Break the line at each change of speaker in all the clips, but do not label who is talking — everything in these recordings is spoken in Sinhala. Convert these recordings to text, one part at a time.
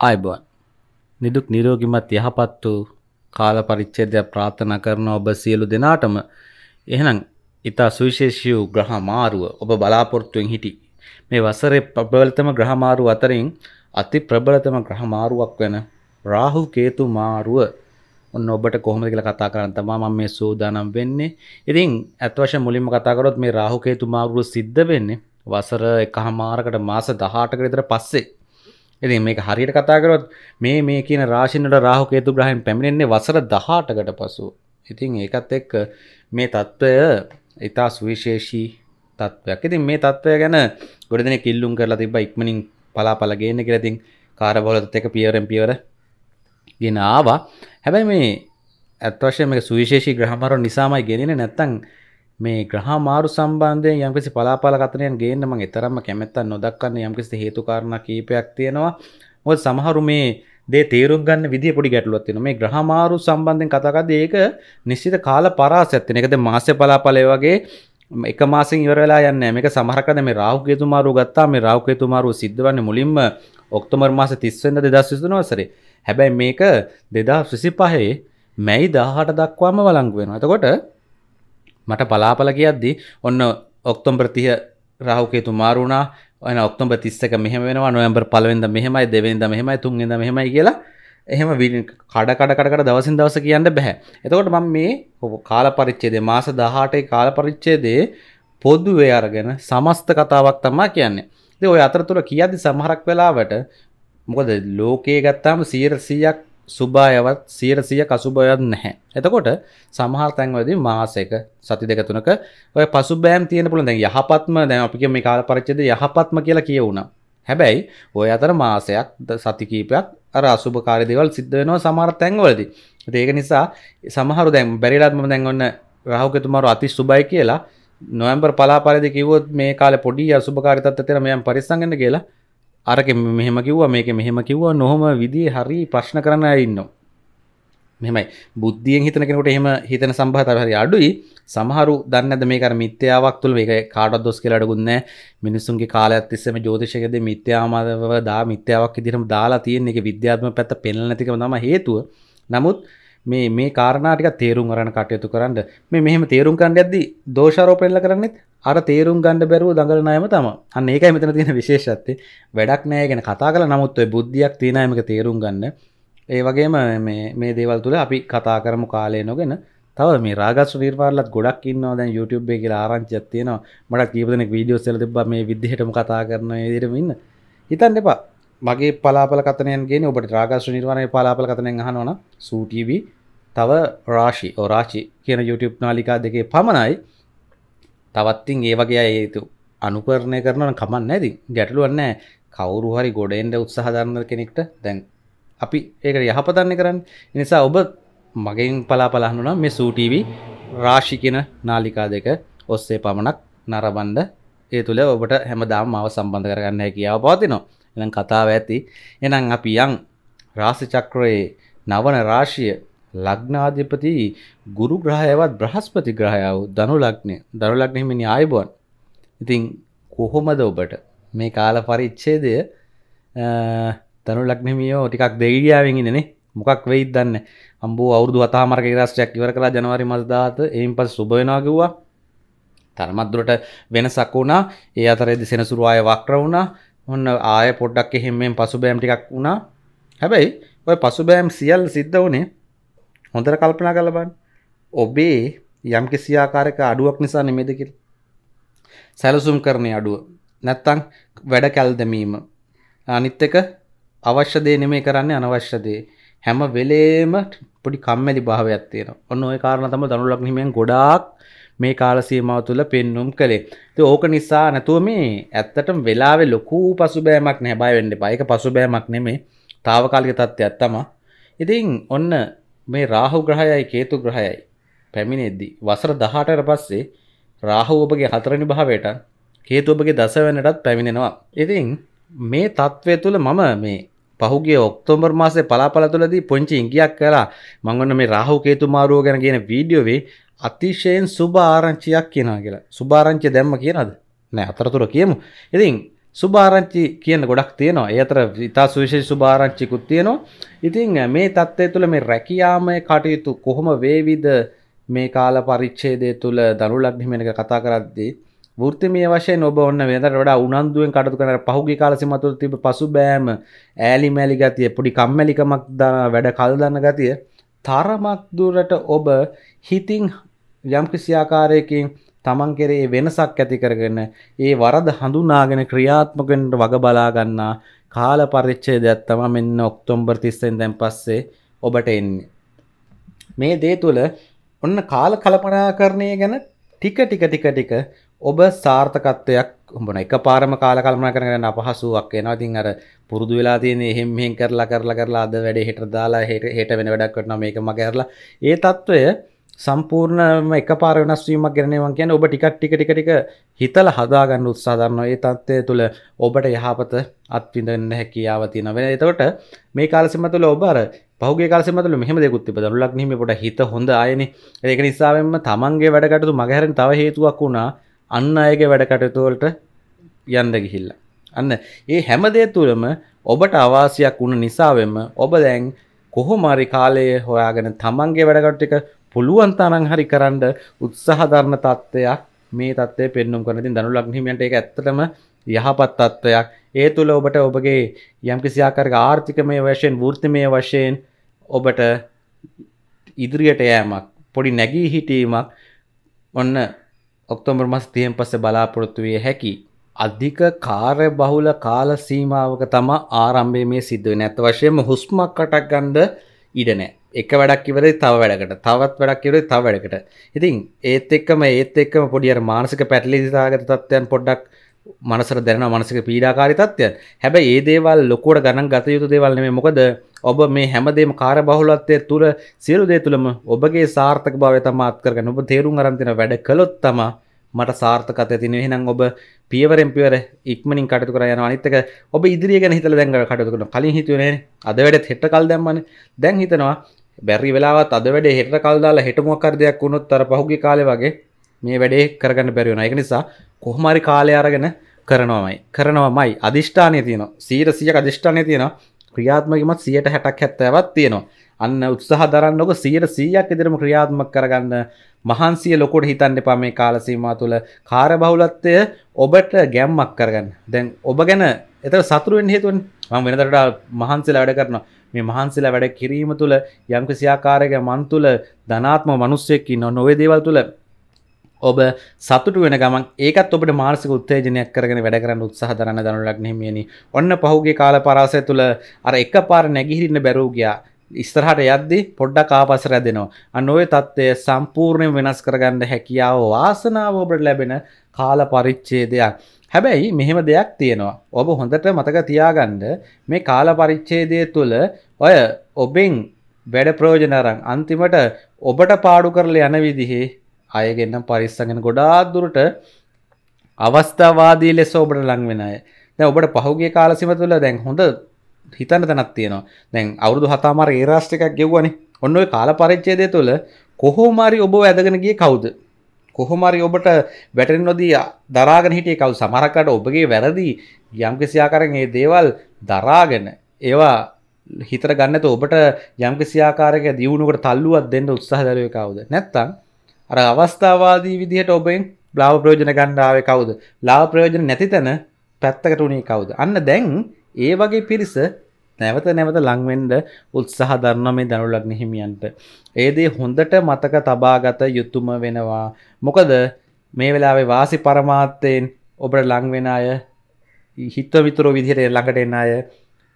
ආයුබෝවන් නිදුක් නිරෝගිමත් යහපත් වූ කාල පරිච්ඡේදයක් ප්‍රාර්ථනා කරන ඔබ සියලු දෙනාටම එහෙනම් ඊතා සුවිශේෂී වූ ග්‍රහ මාරුව ඔබ බලාපොරොත්තුෙන් හිටි මේ වසරේ ප්‍රබලතම ග්‍රහ මාරුව අතරින් අති ප්‍රබලතම ග්‍රහ මාරුවක් වෙන රාහු කේතු මාරුව ඔන්න ඔබට කොහොමද කියලා කතා කරන්න තමයි මම මේ සූදානම් වෙන්නේ. ඉතින් අත් වශයෙන් මුලින්ම කතා කරොත් මේ රාහු කේතු මාරුව සිද්ධ වෙන්නේ වසර එකහමාරකට මාස 18කට විතර පස්සේ. ඇති මේ හරියට කතාකරොත් මේ මේ කියන රාශිනට රාහු කේතු ග්‍රහයන් පැමිණෙන්නේ වසර දහටකට පසු ඉතින් ඒකත් එක්ක මේ තත්ත්වය ඉතා සුවිශේෂී තත්ත්වයක් ඉතින් මේ තත්ත්වය ගැන ගොඩදෙන කිල්ලුම් කරලා තිබ ඉක්මනින් පලාපල ගේන්න කියලතින් කාරබවලත් එක පියවරෙන් පියවර ගෙන ආවා හැබැයි මේ ඇත්වශය මේ සුවිශේෂී ග්‍රහමරු නිසාමයි ගෙනෙන නැත්තං මේ ග්‍රහ මාරු සම්බන්ධයෙන් යම්කිසි පලාපාල කතනයන් ගේන්න මං එතරම්ම කැමැත්තක් නොදක්වන්න යම්කිසි හේතු කාරණා කීපයක් තියෙනවා. මොකද සමහරු මේ දේ තේරුම් ගන්න විදිය පොඩි ගැටලුවක් තියෙනවා. මේ ග්‍රහ මාරු සම්බන්ධයෙන් කතා කරද්දී ඒක නිශ්චිත කාල පරාසයක් තියෙන. ඒකද මාස්‍ය පලාපාලය වගේ එක මාසින් ඉවර වෙලා යන්නේ මේක සමහරකද මේ රාහු කේතු මාරුව ගත්තා. මේ රාහු කේතු මාරුව සිද්ධ වන්නේ මුලින්ම ඔක්තෝබර් මාසේ 30 වෙනිදා 2023 වසරේ. හැබැයි මේක 2025 මැයි 18 දක්වාම වළංගු වෙනවා. එතකොට මට බලාපල කියද්දි ඔන්න ඔක්තොම්ප්‍රතිය රහුකේතු මාරුණා ඔන ඔක්තොම්බ තිස්සක මෙහම වෙනවා නොයම්බර් පලවෙද මෙහමයි දෙවෙද මෙහමයි තුන්ගෙද මෙහමයි කියලා එහෙම කඩකඩකට දවසින් දවස කියන්න බැහැ එතකොට මම මේ කාල පරිච්චේදේ මාස දහටේ කාල පරිච්චේදේ පොද්දුවේ අරගෙන සමස්ත කතාවක් තමා කියන්නේ දෙ ඔය අතර තුළ කියදි සමහරක් වෙලාවට මොකද ලෝකයේ ගත්තාම සීර සීයක් සුභායවත් සීරසිය කසුබයත් නැහැ. එතකොට සමහර තැන්වලදී මාසයක සති දෙක තුනක ඔය පසුබෑම් තියෙන පුළුවන්. දැන් යහපත්ම දැන් අපි කියමු මේ කාල පරිච්ඡේදය යහපත්ම කියලා කියවුණා. හැබැයි ඔය අතර මාසයක් සති කීපයක් අර අසුභකාරී දේවල් සිද්ධ වෙනවා සමහර තැන්වලදී. ඒක නිසා සමහරු දැන් බැරිලාත් මම දැන් ඔන්න රාහුකේතුමාරු අති සුභයි කියලා නොවැම්බර් පලාපාරේදී කිව්වොත් මේ කාලේ පොඩි අසුභකාරී තත්ත්වයක් තියෙනවා මෙයන් පරිස්සම් වෙන්න කියලා අරක මෙහෙම කිව්වා මේක මෙහෙම කිව්වා නොහොම විදිහ හරි ප්‍රශ්න කරන්න ඉන්නවා මෙමයි බුද්ධියෙන් හිතන කෙනකට එහෙම හිතන සම්භාතව හරි අඩුයි සමහරු දන්නද මේ කර මිත්‍යාවක් තුළ මේක කාටවත් දොස් කියලා අඩගුන්නේ මිනිසුන්ගේ කාලයක් තිස්සේම ජ්‍යොතිෂකයේදී මිත්‍යාමව දා මිත්‍යාවක් විදිහටම දාලා තියෙන එක විද්‍යාත්මක පැත්ත පෙන්වලා නැතිකම තමයි හේතුව. නමුත් මේ මේ කාරණා ටික තේරුම් අරගෙන කටයුතු කරන්න මේ මෙහෙම තේරුම් ගන්න යද්දී දෝෂාරෝපණලා කරන්නේත් අර තේරුම් ගන්න බැරුව දඟලනයම තම අන්න ඒකයි මෙතන තියෙන විශේෂත්තේ වැඩක් නෑ ගැන කතා කළ නමුත් ඔය බුද්ධියක් තියෙනයමක තේරුම් ගන්න ඒ වගේම මේ දේවල් තුළ අපි කතා කරමු කාලය නොගෙන තව මේ රාගස් වීර්වාලත් ගොඩක් ඉන්නවා දැන් YouTube එකේ කියලා ආරංචියක් තියෙනවා මට කීප දෙනෙක් වීඩියෝස් වල තිබ්බා මේ විදිහටම කතා කරන විදිහටම ඉන්න හිතන්න එපා මගේ පලාපල කතනයන් කියන්නේ ඔබට රාගස් නිර්වාණයේ පලාපල කතනයන් අහනවා නම් සූ TV තව රාශි ඔ රාචි කියන YouTube නාලිකා දෙකේ පමණයි තවත්තින් ඒ වගේ ඒතු අනුකරණය කරන කමන්න ඇති ගැටලුවන්න කවුරු හරි ගොඩෙන්ට උත්සාහධරන්න කෙනෙක්ට දැන් අපි ඒකට යහපතන්නේ කරන්න නිසා ඔබ මගෙන් පලාපලහනුන මේ සූටීවී රාශිකෙන නාලිකා දෙක ඔස්සේ පමණක් නරබන්ඩ ඒ තුළ ඔබට හැමදාම මාව සම්බන්ධ කරගන්න කියාව පවතිනවා එනම් කතාව ඇති එනම් අපි යං රාසි චක්‍රයේ නවන රාශිය ලග්නාධිපති ගුරු ග්‍රහයවත් බ්‍රහස්පති ග්‍රහයාව ධනු ලග්නය ධනු ලග්න හිමිනි ආයුබෝවන්. ඉතින් කොහොමද ඔබට මේ කාල පරිච්ඡේදය ධනු ලග්න හිමියෝ ටිකක් දෙයිඩියාවෙන් ඉන්නේ නේ. මොකක් වෙයිද දන්නේ. අම්බෝ අවුරුදු 7 මාර්ග ඉරාස්ටයක් ඉවර කළා ජනවාරි මාස 17 එයින් පස්සේ සුබ වෙනවා කිව්වා. තරමද්දුරට වෙනසක් වුණා. ඒ අතරේදී සෙනසුරු ආය වක්‍ර වුණා. ඔන්න ආය පොඩ්ඩක් එහෙම්මෙන් පසුබෑම් ටිකක් වුණා. හැබැයි ඔය පසුබෑම් සියල්ල සිද්ධ වුණේ හොඳට කල්පනා කරලා බලන්න. ඔබේ යම්කිසි ආකාරයක අඩුවක් නිසා නෙමෙයිද කියලා. සැලසුම් කරන්නේ අඩුව. නැත්තම් වැඩ කැල් දැමීම. අනිත් එක අවශ්‍ය දේ නෙමෙයි කරන්නේ අනවශ්‍ය දේ. හැම වෙලේම පොඩි කම්මැලි භාවයක් තියෙනවා. ඔන්න ওই කාරණා තමයි ධනු ලග්නහිමයන් ගොඩාක් මේ කාල සීමාව තුළ පෙන්눔 කළේ. ඉතින් ඕක නිසා නැතුව මේ ඇත්තටම වෙලාවේ ලොකු පසුබෑමක් නැහැ. බය වෙන්න එපා. ඒක පසුබෑමක් නෙමෙයි. తాවකාලික තත්ත්වයක් තමයි. ඉතින් ඔන්න මේ රාහු ග්‍රහයයි කේතු ග්‍රහයයි පැමිණෙද්දී වසර 18ට පස්සේ රාහු ඔබගේ හතරවෙනි භාවයට කේතු ඔබගේ දසවෙනිටත් පැමිණෙනවා. ඉතින් මේ తත්වය තුල මම මේ පහුගිය ඔක්තෝබර් මාසේ පලාපල තුලදී පොන්චි ඉඟියක් කළා. මම ඔන්න මේ රාහු කේතු මාරුව ගැන කියන වීඩියෝවේ අතිශයෙන් සුභ ආරංචියක් කියනවා කියලා. සුභ ආරංචිය දැම්ම කියනද? නෑ අතරතුර කියමු. ඉතින් සුභාරංචි කියන ගොඩක් තියෙනවා ඒ අතර ඉතා සුවිශේෂ සුභාරංචිකුත් තියෙනවා ඉතින් මේ தත්ත්වය තුළ මේ රැකියාමය කටයුතු කොහොම වේවිද මේ කාල පරිච්ඡේදය තුළ දරු ලග්න හිමිනක කතා කරද්දී වෘත්තිමය වශයෙන් ඔබ ඔන්න වෙනතට වඩා උනන්දුවෙන් කටයුතු කරන පහුගිය කාල සීමාව තුළ තිබ පසුබෑම ඈලි මෑලි ගතිය පොඩි කම්මැලිකමක් වැඩ කල් දන්න ගතිය තරමක් දුරට ඔබ හිතින් යම් කිසි ආකාරයකින් තමන් කෙරේ වෙනසක් ඇති කරගෙන ඒ වරද හඳුනාගෙන ක්‍රියාත්මක වෙන්න වග බලා ගන්නා කාල පරිච්ඡේදයක් තමයි මෙන්න ඔක්තෝබර් 30 වෙනිදාන් පස්සේ ඔබට එන්නේ. මේ දේ තුල ඔන්න කාල කල්පනාකරණය ගැන ටික ටික ටික ටික ඔබ සාර්ථකත්වයක් හොඹන එකපාරම කාල කල්පනාකරණය කරන්න අපහසුාවක් වෙනවා. ඉතින් අර පුරුදු වෙලා තියෙන එහෙම් මෙහෙම් කරලා කරලා කරලා අද වැඩේ හෙට දාලා හෙට වෙන වැඩක් කරනවා මේක මගේ අරලා ඒ తত্ত্বය සම්පූර්ණම එක පාර වෙනස්වීමක් ගැනවන් කියන ඔබ ටිකක් ටික ටික ටික හිතල හදාගන්න උත්සාධරන්න ඒ තත්ත්වය තුළ ඔබට යහපත අත්විඳන්න හැකියාව තියෙන වෙන එතකොට මේ කාලසිම තුළ ඔබර පහුගේ කාලසිම තුළ මෙහෙම දෙකුත් තිබද ලක් නීම පොට හිත හොඳ ආයන ඒක නිසාවෙන්ම තමන්ගේ වැඩකටතු මගහැරෙන තව හේතුවක් වුණා අන්න අයගේ වැඩකටතුවලට යන්ද ගිහිල්ල අන්න ඒ හැමදේ තුළම ඔබට අවාසියක් වුණ නිසාවෙන්ම ඔබ දැන් කොහොමරි කාලය හොයාගෙන තමන්ගේ වැඩකට්ටික පුළුවන් තරන් හරි කරන්න උත්සාහධර්ම තත්ත්වයක් මේ තත්වය පෙන්නුම් කරනති දනු ලක්හිමියන්ට එක ඇත්තටම යහපත් තත්ත්වයක් ඒ තුළ ඔබට ඔබගේ යම් කිසියාකරක ආර්ථිකමය වශයෙන් වෘර්තිමය වශයෙන් ඔබට ඉදිරියට යෑමක් පොඩි නැගී හිටීමක් ඔන්න ඔක්තෝබර් මස් තියෙන් පස්ස බලාපොරොත්තුවය හැකි. අධික කාර්ය බහුල කාල සීමාවක තම ආරම්භය මේ සිද්ධුව නැත වශයෙන්ම හුස්මක් කටක් ගන්ඩ ඉඩනෑ. එක වැඩක් ඉවරයි තව වැඩකට තවත් වැඩක් ඉවරයි තව වැඩකට ඉතින් ඒත් එක්කම ඒත් එක්කම පොඩි අර මානසික පැටලිදාගත තත්ත්වයන් පොඩ්ඩක් මනසට දැනෙන මානසික පීඩාකාරී තත්ත්වයන් හැබැයි ඒ දේවල් ලොකුවට ගණන් ගත යුතු දේවල් නෙමෙයි මොකද ඔබ මේ හැමදේම කාර්යබහුලත්වයේ තුල සියලු දේ තුලම ඔබගේ සාර්ථකභාවය තමයි අත් කරගන්න ඔබ තේරුම් අරන් තියෙන වැඩ කළොත් තමයි මට සාර්ථකත්වය තියෙනවා එහෙනම් ඔබ පියවරෙන් පියවර ඉක්මනින් කටයුතු කරලා යනවා අනිත් එක ඔබ ඉදිරිය ගැන හිතලා දැන් කටයුතු කරනවා කලින් හිතුවේ නෑනේ අද වැඩත් හෙට කල් දැම්මනේ දැන් හිතනවා බැරි වෙලාවත් අද වැඩේ හෙට කල් දාලා හෙටමොක්කර දෙයක් වුණොත් අර පහුගිය කාලේ වගේ මේ වැඩේ කරගන්න බැරි වෙනවා. ඒක නිසා කොහොම හරි කාලය අරගෙන කරනවාමයි. කරනවාමයි. අදිෂ්ඨානය තියෙනවා. 100% අදිෂ්ඨානය තියෙනවා. ක්‍රියාත්මකමත් 160ක් 70ක් තියෙනවා. අන්න උත්සාහ දරන්නකො 100%ක් ඉදිරියම ක්‍රියාත්මක කරගන්න මහන්සිය ලොකෝට හිතන්න එපා මේ කාල සීමාව තුළ කාර්යබහුලත්වය ඔබට ගැම්මක් කරගන්න. දැන් ඔබ ගැන එතන සතුරු වෙන්න හේතුවනේ. මම වෙනදට මහන්සිලා වැඩ කරනවා. මේ මහන්සලා වැඩ කිරීම තුළ යම් කිසියාකාරයක මන් තුළ ධනාත්ම මනුස්සයෙක් ඉන්නවා නොවේ දේවල් තුළ ඔබ සතුට වෙන ගමන් ඒකත් ඔබට මාර්සික උත්තේජනයක් කරගෙන වැඩ කරන්න උත්සාහ දරන්න දනුලක් නෙහිමියනි ඔන්න පහුගේ කාල පරාසය තුළ අර එක පාර නැගිහිරන්න බැරූ ගියා ඉස්තරහට යද්දි පොඩ්ඩක් ආපසර දෙනවා අනොය තත්ත්වය සම්පූර්ණයෙන් වෙනස් කරගන්න හැකියාව වාසනාව ඔබට ලැබෙන කාල පරිච්ඡේදයක් හැබැයි මෙහෙම දෙයක් තියෙනවා ඔබ හොඳට මතක තියාගන්ඩ මේ කාල පරිච්චේදය තුළ ඔය ඔබෙන් වැඩ ප්‍රෝජනරං අන්තිමට ඔබට පාඩු කරල යන විදිහේ අයගෙන්නම් පරිස්සගෙන ගොඩාදුරට අවස්ථාවාදී ලෙස ඔබට ලංවෙනය දැ ඔබට පහුගේ කාලසිම තුළ දැන් හොඳ හිතන තැනක් තියෙනවා දැන් අවුදු හතාමර ඒරාෂ්ටිකක් ගෙව්වනි ඔන්න ඔය කාල පරිච්චේදය තුළ කොහෝමරි ඔබ ඇදගෙනගේ කවුද කොහොමරි ඔබට වැටෙන් නොදී දරාගෙන හිටිය කවු සමහරකට ඔබගේ වැරදි යම්කිසි ආකාරයෙන් මේ දේවල් දරාගෙන ඒවා හිතර ගන්නත ඔබට යම්කිසි ආකාරයක දියුණුවකට තල්ලුවක් දෙන්න උත්සාහ දරුවේ කවුද නැත්තම් අර අවස්ථාවාදී විදිහට ඔබෙන් ලාභ ප්‍රයෝජන ගන්න ආවේ කවුද ලාභ ප්‍රයෝජන නැති තැන පැත්තකට උනේ කවුද අන්න දැන් ඒ වගේ පිරිස නැවත නැවත ලංවෙන්ඩ උත්සාහ දරන මේ දනුලක් නහිමියන්ට. ඒදේ හොඳට මතක තබාගත යුතුම වෙනවා. මොකද මේ වෙලාවේ වාසි පරමාත්තයෙන් ඔබට ලංවෙන අය හිත්තවිතුර විදිහට ළඟට එන්න අය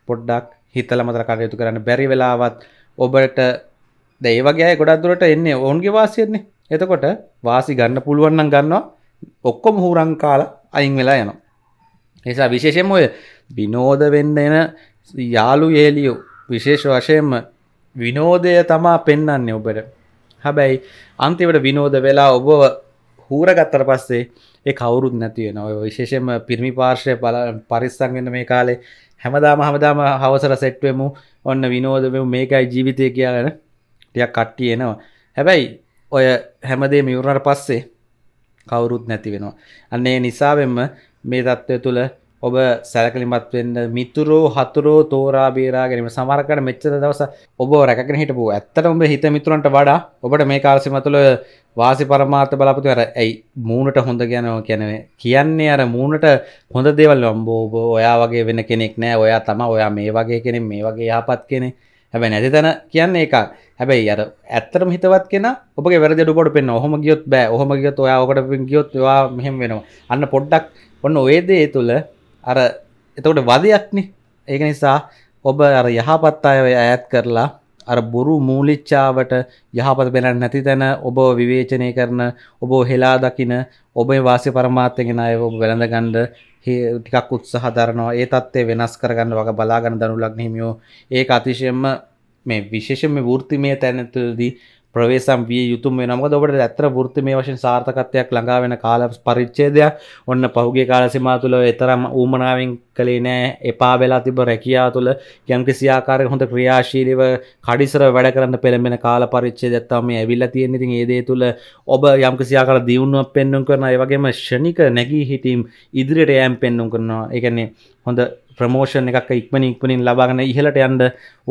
පොඩ්ඩක් හිතල මතර කටයුතු කරන්න බැරි වෙලාවත් ඔබට දේවගේ ගොඩක්දුරට එන්නේ ඔවුන්ගේ වාසියන්නේ එතකොට වාසි ගන්න පුළුවන්නම් ගන්නවා ඔක්කොම හූරංකාල අයින් වෙලා යනවා. නිසා විශේෂෙන් ඔය විනෝද වෙන්න එන යාලු ඒලියෝ විශේෂ වශයෙන්ම විනෝදය තමා පෙන්න්නන්නේ ඔබට හැබැයි අන්තිවට විනෝද වෙලා ඔබ හූරගත්තර පස්සේ ඒ කවුරුත් නැතිවෙන ඔය විශේෂම පිරිමි පාර්ශය පල පරිස්සං වෙන මේ කාලේ හැමදාම හමදාම හවසර සෙට්වෙමු ඔන්න විනෝදමු මේකයි ජීවිතය කියගෙන ටියක් කට්ටිය එනවා හැබැයි ඔය හැමදේ මිවරට පස්සේ කවුරුත් නැති වෙනවා අන්නේ නිසාවෙන්ම මේ තත්ත්වය තුළ ඔබ සැලකලිමත් වෙන්න මිතුරෝ හතුරෝ තෝරා බේරාගැනීම සමරකට මෙච්චර දවස ඔබ රැකගෙන හිටපු ඇත්තට ඔබ හිත මිතුරන්ට වඩා ඔබට මේ කාලසි මතුළ වාසි පරමාර්ථ බලාපොරොත්තු අර ඇයි මූණට හොඳ කියනවා කියන්නේ කියන්නේ අර මූණට හොඳ දේවල් වම්බෝ ඔබ ඔයා වගේ වෙන කෙනෙක් නෑ ඔයා තමයි ඔයා මේ වගේ කෙනෙක් මේ වගේ යහපත් කෙනෙක් හැබැයි නැති තැන කියන්නේ ඒක. හැබැයි අර ඇත්තටම හිතවත් කෙනා ඔබගේ වැරදි අඩුපාඩු පෙන්වනවා. ඔහොම ගියොත් බෑ. ඔහොම ගියොත් ඔයා ඔකට ගියොත් ඔයා මෙහෙම වෙනවා. අන්න පොඩ්ඩක් ඔන්න ඔය දේ තුල අර එතකොට වදයක්නේ ඒක නිසා ඔබ අර යහපත් අය ඇත් කරලා අර බොරු මූලිච්චාවට යහපත පෙනට නැති තැන ඔබ විවේචනය කරන ඔබ හෙලා දකින ඔබේ වාසය පරමාත්තගෙන අය ඔබ වැළඳගණ්ඩ ටිකක් උත්සහ දරනවා ඒ තත්වේ වෙනස් කරගන්න වගේ බලාගන්න දනුලක් හිමියෝ ඒක අතිශයෙන්ම මේ විශේෂම වෘතිමය තැනතුදී ප්‍රවේශම් විය යුතුම වෙනමක ඔබට ඇත්තර ෘත්ති මේ වශයෙන් සාර්ථකත්වයක් ළඟා වෙන කාල පරිච්චේදයක් ඔන්න පහුගේ කාලසිමා තුළ එතරම් ඌමනාවෙන් කළේ නෑ එපා වෙලා තිබ රැකියා තුළ යම් කිසිආකාරය හොඳ ක්‍රියාශීලීව කඩිසර වැඩ කරන්න පෙළඹෙන කාල පරිච්ඡේදයක් තමයි ඇවිල්ලා තියෙන්නේ. ඉතින් ඒ දේ තුළ ඔබ යම් කිසිආකාර දියුණුවක් පෙන්වන්න කරනවා. ඒ වගේම ෂණික නැගී හිටීම් ඉදිරියට යෑම පෙන්වන්න කරනවා. ඒ කියන්නේ හොඳ ප්‍රමෝෂණ එකක් ඉක්මන ඉක්මනින් ලබාගෙන ඉහලට යන්න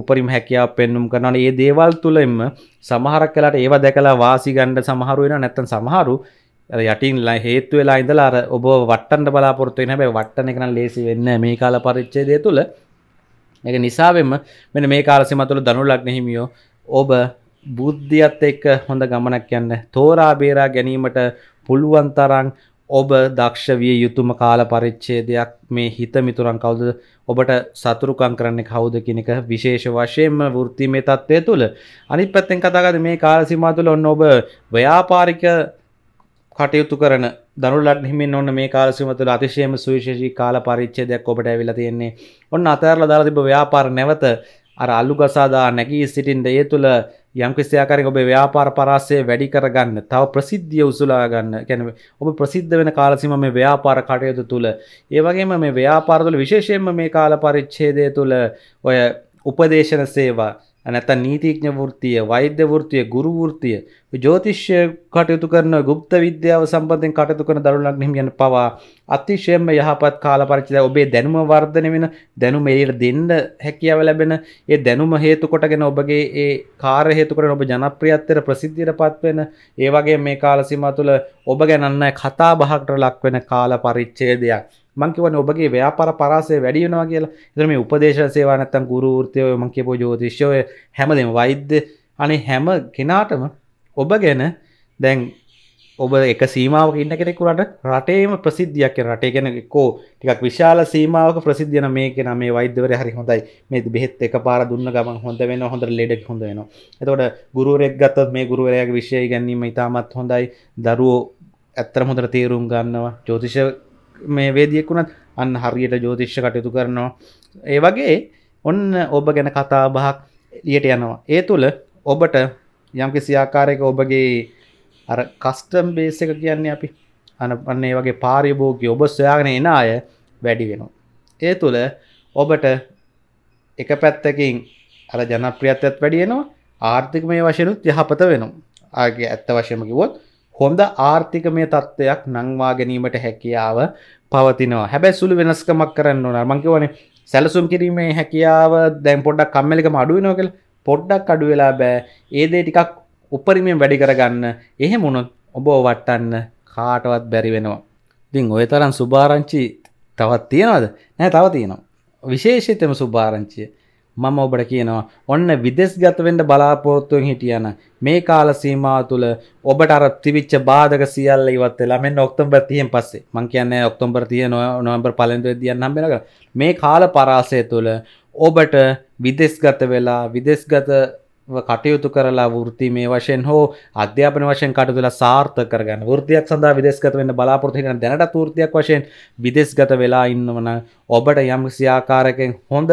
උපරිම හැකියාව පෙන්නුම් කරනවා. මේ දේවල් තුලින්ම සමහරක් වෙලාට ඒවා දැකලා වාසි ගන්න සමහරු වෙනවා නැත්නම් සමහරු යටින් හේතු වෙලා ඉඳලා අර ඔබ වට්ටන්න බලාපොරොත්තු වෙන හැබැයි වට්ටන එක නම් ලේසි වෙන්නේ නැහැ මේ කාල පරිච්ඡේදය තුල. ඒක නිසාවෙම මෙන්න මේ කාල සීමා තුළ ධනු ලග්න හිමියෝ ඔබ බුද්ධියත් එක්ක හොඳ ගමනක් යන්න තෝරා බේරා ගැනීමට පුළුවන් තරම් ඔබ දක්ෂ විය යුතුම කාල පරිච්ඡේදයක් මේ හිත මිතුරන් කවුද ඔබට සතුරුකම් කරන්නේ කවුද කියන එක විශේෂ වශයෙන්ම වෘත්තිමය තත්ත්වය තුළ අනිත් පැත්තෙන් කතා කරද්දී මේ කාල සීමාව තුළ ඔන්න ඔබ ව්‍යාපාරික කටයුතු කරන දනුලට හිමින් ඔන්න මේ කාල සීමාව තුළ අතිශයම සුවිශේෂී කාල පරිච්ඡේදයක් ඔබට ඇවිල්ලා තියෙන්නේ ඔන්න අතහැරලා දාලා තිබ්බ ව්‍යාපාර නැවත අර අලුගසා දා නැගී සිටින්න ඒ තුළ යම් කිසියාකාරයෙන් ඔබේ ව්‍යාපාර පරාසය වැඩි කරගන්න තව ප්‍රසිද්ධිය උසුලා ගන්න කියන්නේ ඔබ ප්‍රසිද්ධ වෙන කාල සීමාව මේ ව්‍යාපාර කටයුතු තුල ඒ වගේම මේ ව්‍යාපාර තුල විශේෂයෙන්ම මේ කාල පරිච්ඡේදය තුල ඔය උපදේශන සේවා නැත නීතිඥ ෘතිය වෛද්‍ය ෘතිය ගුරු ෘතිය ජෝතිෂ්‍ය කටයුතු කරන ගුප්ත විද්‍යාව සම්බන්ධයෙන් කටයුතු කරන දරුණක් හිමියන් පවා අතිශයම යහපත් කාල පරිච්ඡේදය ඔබේ දැනුම වර්ධනය වෙන දැනුම එළියට දෙන්න හැකියාව ලැබෙන ඒ දැනුම හේතු කොටගෙන ඔබගේ ඒ කාර්ය හේතු කරගෙන ඔබ ජනප්‍රියත්වයට ප්‍රසිද්ධියටපත් වෙන ඒ වගේ මේ කාල සීමා තුළ ඔබ ගැන කතා බහකට ලක් වෙන කාල පරිච්ඡේදයක් මං කියවන ඔබගේ ව්‍යාපාර පරාසය වැඩි වෙනවා කියලා. ඒතර මේ උපදේශ සේවා නැත්තම් ගුරු වෘත්තිය ඔය මං කියපෝ ජ්‍යොතිෂය ඔය හැමදේම වෛද්‍ය අනේ හැම කෙනාටම ඔබ ගැන දැන් ඔබ එක සීමාවක ඉන්න කෙනෙකුට රටේම ප්‍රසිද්ධියක් කියන රටේ ගැන කෝ ටිකක් විශාල සීමාවක ප්‍රසිද්ධියන මේ කෙනා මේ වෛද්‍යවරයා හරි හොඳයි මේ බෙහෙත් එකපාර දුන්න ගමන් හොඳ වෙනවා හොඳට ලෙඩක් හොඳ වෙනවා එතකොට ගුරුවරයෙක් ගත්තොත් මේ ගුරුවරයාගේ විෂය ඉගෙනීම ඉතාමත් හොඳයි දරුවෝ ඇත්තට හොඳට තේරුම් ගන්නවා ජ්‍යොතිෂ මේ වේදියෙක් වුණත් අන්න හරියට ජෝතිශ්ෂ කටයුතු කරනවා. ඒ වගේ ඔන්න ඔබ ගැන කතා බහක් ලියට යනවා. ඒ තුළ ඔබට යම්කි සියාකාරයක ඔබගේ අර කස්ටම් බේස එක කියන්නේ අපි අනපන්නේ වගේ පාරිභෝගි ඔබ සොයාගෙන එන අය වැඩි වෙනවා. ඒ තුළ ඔබට එක පැත්තකින් අර ජනප්‍රියත්වයත් වැඩියෙනවා ආර්ථික මේ වශයනුත් යහපත වෙනවා. ආගේ ඇත්ත වශයම කිවොත් හොඳ ආර්ථිකමය තත්ත්වයක් නංවා ගැනීමට හැකියාව පවතිනවා හැබැ සුළු වෙනස්කමක් කරන්න ඕන මංකිවන සැලසුම් කිරීමේ හැකියාව දැන් පොඩ්ඩක් කම්මලික මඩුවනෝ කළ පොඩ්ඩක් අඩු වෙලා බෑ ඒදේ ටිකක් උපරිමෙන් වැඩි කරගන්න එහෙ මුණොත් ඔබ වට්ටන්න කාටවත් බැරි වෙනවා දිං ඔය තරන් සුභාරංචි තවත් තියෙනවද නෑ තව තියෙනවා විශේෂිතම සුභාරංචිය මම ඔබට කියනවා ඔන්න විදෙස්ගත වෙන්න බලාපොරොත්තුෙන් හිටියන මේ කාල සීමාව තුළ ඔබට අර තිවිච්ච බාධක සියල්ල ඉවත් වෙලා මෙන්න ඔක්තෝබර් 30න් පස්සේ මම කියන්නේ ඔක්තෝබර් 30 නොවැම්බර් පළවෙනි දේ දියන්න හම්බ වෙනවා මේ කාල පරාසය තුළ ඔබට විදෙස්ගත වෙලා විදෙස්ගත කටයුතු කරලා වෘත්ති මේ වශයෙන් හෝ අධ්‍යාපන වශයෙන් කටයුතුලා සාර්ථක කරගන්න. වෘත්තියක් සඳහා විදේශගත වෙන්න බලාපොරොත්තු වෙන දැනටත් වෘත්තියක් වශයෙන් විදේශගත වෙලා ඉන්නවනම් ඔබට යම් ආකාරයකින් හොඳ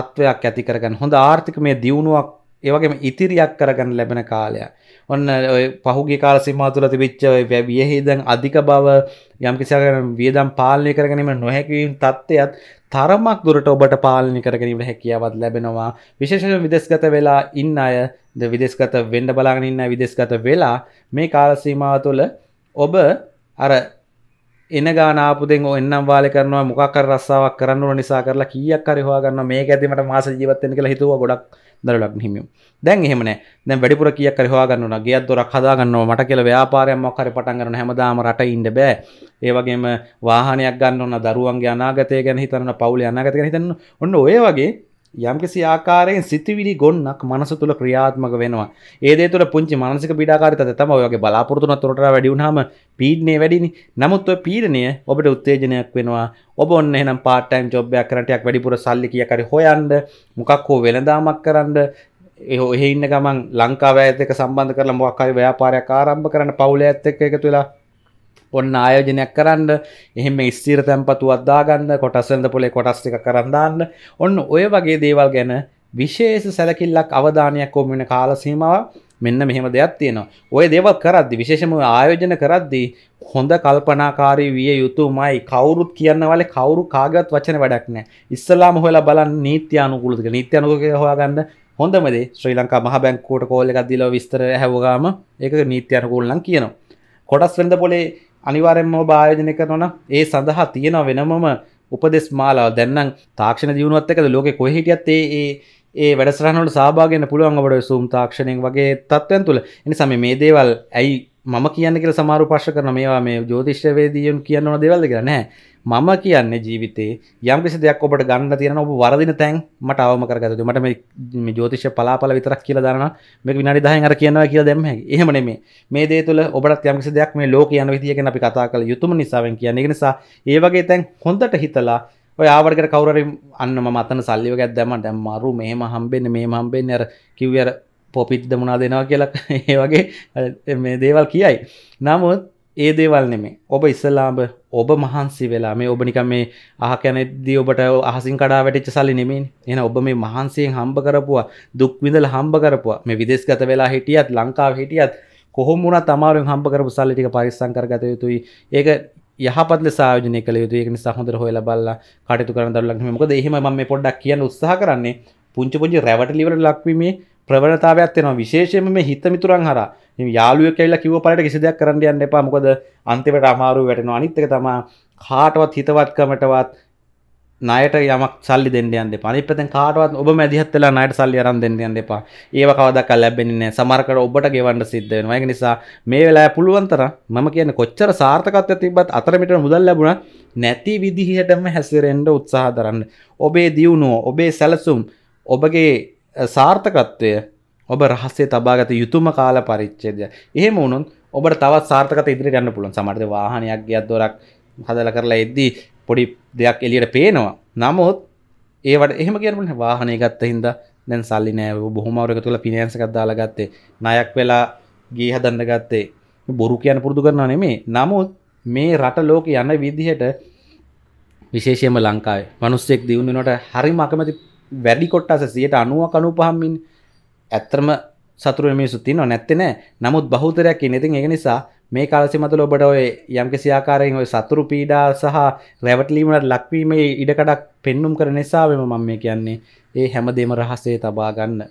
තත්ත්වයක් ඇති කරගන්න හොඳ ආර්ථික මේ දියුණුවක් ඒවගේම ඉතිරියක් කරගන්න ලැබෙන කාලයක් ඔන්න පහුගේ කාල සිමා තුළ තිබිච්ච වියහිදන් අධික බව යම් කිසිකරන වියදම් පාලනය කරගනීම නොහැකිවීම් තත්ත්වයත් තරමක් දුරට ඔබට පාලනි කරගනීම හැකියාවත් ලැබෙනවා විශේෂ විදෙස්ගත වෙලා ඉන්න අය ද විදෙස්ගත වෙන්ඩ බලාගෙන ඉන්න විදෙස්ගත වෙලා මේ කාලසීමාව තුළ ඔබ අර එන ගානාපුදෙන් එන්නම් වාල කරනවා මොකක් රස්සාවක් කරන්න නිසා කරලා කියක් කරවා ගන්න මේ ඇතිමට මාස ජීවත්තෙන කළ හිතුව ගොඩක් දරලක් හිමියම් දැන් එහෙමන දැ වැඩිපුර කිය කරවා ගන්න ගේ දොරක් හදාගන්න මට කියල ව්‍යාපාරයම කර පටන් කරන හැමදාම රට ඉන්ඩ බෑ ඒවගේම වාහනයක් ගන්න දරුවන්ගේ අනාගතය ගැන හිතරන පවුල අනාගතක හිතන්න ඔන්න ඔය වගේ යම්කිසි ආකාරයෙන් සිතිවිලි ගොන්නක් මනස තුළ ක්‍රියාත්මක වෙනවා. ඒ දේ තුළ පුංචි මානසික පීඩාකාරීත්වය තමයි ඔයගේ බලාපොරොත්තු වන තොරතුර වැඩි වුණාම පීඩනේ වැඩිනි. නමුත් ඔය පීඩනය ඔබට උත්තේජනයක් වෙනවා. ඔබ ඔන්න එහෙනම් part time job එකක් කරන්න ටිකක් වැඩිපුර සල්ලි කීයක් හරි හොයන්න, මොකක් හෝ වෙළඳාමක් කරන්න, එහෙ ඉන්න ගමන් ලංකාව ඇත්තක සම්බන්ධ කරලා මොකක් හරි ව්‍යාපාරයක් ආරම්භ කරන්න පවුල ඇත් එක්ක එකතු වෙලා ඔන්න ආයෝජනයක් කරන්න එහෙම ස්තීර තැන්පතු අදදාගන්න කොටස්සඳ පොලේ කොටස්ටික කරන්දාන්න ඔන්න ඔය වගේ දේවල් ගැන විශේෂ සැලකිල්ලක් අවධානයක් කොමින කාලසීමාව මෙන්න මෙහෙම දෙයක් තියෙනවා ඔය දේවල් කරද්දි විශේෂම ආයෝජන කරද්දී හොඳ කල්පනාකාරී විය යුතුමයි කවුරුත් කියන්න වල කවුරු කාගත් වචන වැඩක් නෑ ඉස්සලාම හොලා බලන් නීත්‍ය අනුකූලතික නීත්‍ය අනුකූලක හොයාගන්න හොඳමද ශ්‍රී ලංකා මහ බැංකුවට කෝල් එකක් දීලා විස්තර හැවගාම ඒක නීත්‍ය අනුකූල නම් කියනවා කොටස් වෙනද පොලේ අනිවාරෙන්ම භායෝජනය කරන ඒ සඳහා තියෙන වෙනමම උපදෙස් මාලා දැන්නම් තාක්ෂණ දියුණුවත් එකද ලෝක කොහෙටියත් ඒ ඒ වැඩසරහනට සභාගෙන පුළුවන්ගට සූම් තාක්ෂණයෙන් වගේ තත්ත්වයන් තුළ එනිසම මේ දේවල් ඇයි මම කියන කියල සමාරු පර්ශ කරන මේවා මේ ජෝතිශ්‍යවේදීයන් කියන්නව දෙවල්ද කරනෑ මම කියන්නේ ජීවිතේ යම් කිසි දෙයක් ඔබට ගන්න තියෙන ඔබ වරදින තැන් මට අවම කරගත යුතුයි. මට මේ මේ ජ්‍යොතිෂ පලාපල විතරක් කියලා දානවා. මේක විනාඩි 10න් අර කියනවා කියලා දැම්ම හැකි. එහෙම නෙමෙයි. මේ දේ තුළ ඔබටත් යම් කිසි දෙයක් මේ ලෝකේ යන විදිය ගැන අපි කතා කළ යුතුම නිසාවෙන් කියන්නේ. ඒ නිසා ඒ වගේ තැන් හොඳට හිතලා ඔය ආවර්ගට කවුරරි අන්න මම අතන සල්ලි වගේ දැම්ම දැන් මරු මෙහෙම හම්බෙන්නේ මෙහෙම හම්බෙන්නේ අර කිව්වේ අර පොපිට් දමුණා දෙනවා කියලා ඒ වගේ මේ දේවල් කියයි. නමුත් ඒ දේවල් නෙමේ. ඔබ ඉස්සලාම ඔබ මහන්සි වෙලා මේ ඔබ නිකම් මේ අහ කැනෙද්දී ඔබට අහසින් කඩා වැටිච්ච සල්ලි නෙමෙයිනේ. එහෙනම් ඔබ මේ මහන්සියෙන් හම්බ කරපුවා, දුක් විඳලා හම්බ කරපුවා. මේ විදේශගත වෙලා හිටියත්, ලංකාවේ හිටියත් කොහොම වුණත් අමාරුවෙන් හම්බ කරපු සල්ලි ටික පරිස්සම් කරගත යුතුයි. ඒක යහපත් ලෙස ආයෝජනය කළ යුතුයි. ඒක නිසා හොඳට හොයලා බලලා කටයුතු කරන දරුවන් නෙමෙයි. මොකද එහෙම මම මේ පොඩ්ඩක් කියන්න උත්සාහ කරන්නේ පුංචි පුංචි රැවටලි වලට ලක්වීමේ ප්‍රවණතාවයක් වෙනවා. විශේෂයෙන්ම මේ හිත මිතුරන් හරහා. යාලුව කෙල්ල කිව පලට කිසි දෙයක් කරන්න යන්න එපා මොකද අන්තිමට අමාරු වැටෙනවා අනිත්තක තමා කාටවත් හිතවත්කමටවත් නයට යමක් සල්ලි දෙන්න යන්න එපා අනිත් පැත්තෙන් කාටවත් ඔබ මැදිහත් වෙලා ණයට සල්ලි අරන් දෙන්න යන්න එපා ඒව කවදාවත් ලැබෙන්නේ නැහැ සමහරකට ඔබට ගෙවන්න සිද්ධ වෙනවා ඒක නිසා මේ වෙලාවේ පුළුවන් තරම් මම කියන්නේ කොච්චර සාර්ථකත්වයක් තිබ්බත් අතර මෙතන මුදල් ලැබුණා නැති විදිහටම හැසිරෙන්න උත්සාහ දරන්න ඔබේ දියුණුව ඔබේ සැලසුම් ඔබගේ සාර්ථකත්වය ඔබ රහස්සේ තබාගත යුතුම කාල පරිච්චේදය එහෙම වුණොත් ඔබට තවත් සාර්ථක ඉදිරියට යන්න පුළුවන් සමහරවිට වාහනයක් ගියත් දොරක් හදලා කරලා එද්දී පොඩි දෙයක් එළියට පේනවා නමුත් ඒවට එහෙම කියන්න පුළුවන් වාහනය ගත්ත හින්දා දැන් සල්ලි නෑ බොහොම අවුරුක තුල ෆිනෑන්ස් එකක් දාලා ගත්තේ ණයක් වෙලා ගේ හදන්න ගත්තේ බොරු කියන පුරුදු කරනවා නෙමෙයි නමුත් මේ රට ලෝකේ යන විදිහට විශේෂයෙන්ම ලංකාවේ මිනිස්සෙක් දිනුනනට හරිම අකමැති වැඩි කොටස 90 95න් ඇත්තරම සතුර මිනිසු තියනවා නැත්තේ නෑ නමුත් බහුතරයක් ඉන්නේ. ඉතින් ඒක නිසා මේ කාලසීම තුළ ඔබට ඔය යම්කිසි ආකාරයෙන් ඔය සතුරු පීඩා සහ රැවටලීමකට ලක්වීමේ ඉඩකඩක් පෙන්눔 කරන නිසාවෙම මම මේ කියන්නේ ඒ හැමදේම රහසේ තබා ගන්න.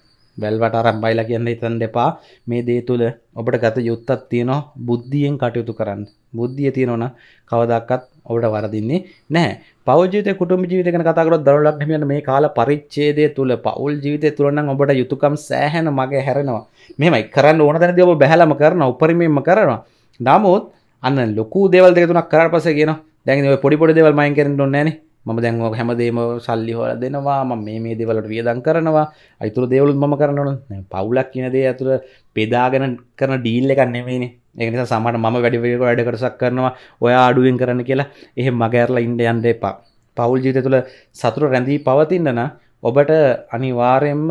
වැල්වට අරම්බයිලා කියන්න හිතන්න එපා. මේ දේ තුළ ඔබට ගත යුත්තක් තියෙනවා බුද්ධියෙන් කටයුතු කරන්න. බුද්ධිය තියෙනවනම් කවදාකවත් ඔබට වරදින්නේ නැහැ. පෞජිත කුටුම ජීවිත ගැන කතා කරොත් දරුලක් හිමියන් මේ කාල පරිච්ඡේදය තුල පෞල් ජීවිතය තුල නම් ඔබට යුතුයකම් සෑහෙන මගේ හැරෙනවා. මෙහෙමයි කරන්න ඕන තැනදී ඔබ බැහැලම කරනවා, උපරිමයෙන්ම කරනවා. නමුත් අන්න ලොකු දේවල් දෙක තුනක් කරාට පස්සේ කියනවා දැන් ඔය පොඩි පොඩි දේවල් මයින් කරන්න ඕනේ නැහනේ. මම දැන් ඔය හැමදේම සල්ලි හොයලා දෙනවා. මම මේ මේ දේවල් වලට වියදම් කරනවා. අයිතුරු දේවලුත් මම කරනවා. පෞලක් කියන දේ ඇතුළ බෙදාගෙන කරන ඩීල් එකක් නෙමෙයිනේ. ඒක නිසා සමට ම වැඩිවිට වැඩකටසක් කරනවා ඔය අඩුවෙන් කරන්න කියලා එහෙ මගෑරලා ඉන්ඩ යන්ඩ එපා පවුල් ජීත තුළ සතුර රැඳී පවතින්නන ඔබට අනිවාරයෙන්ම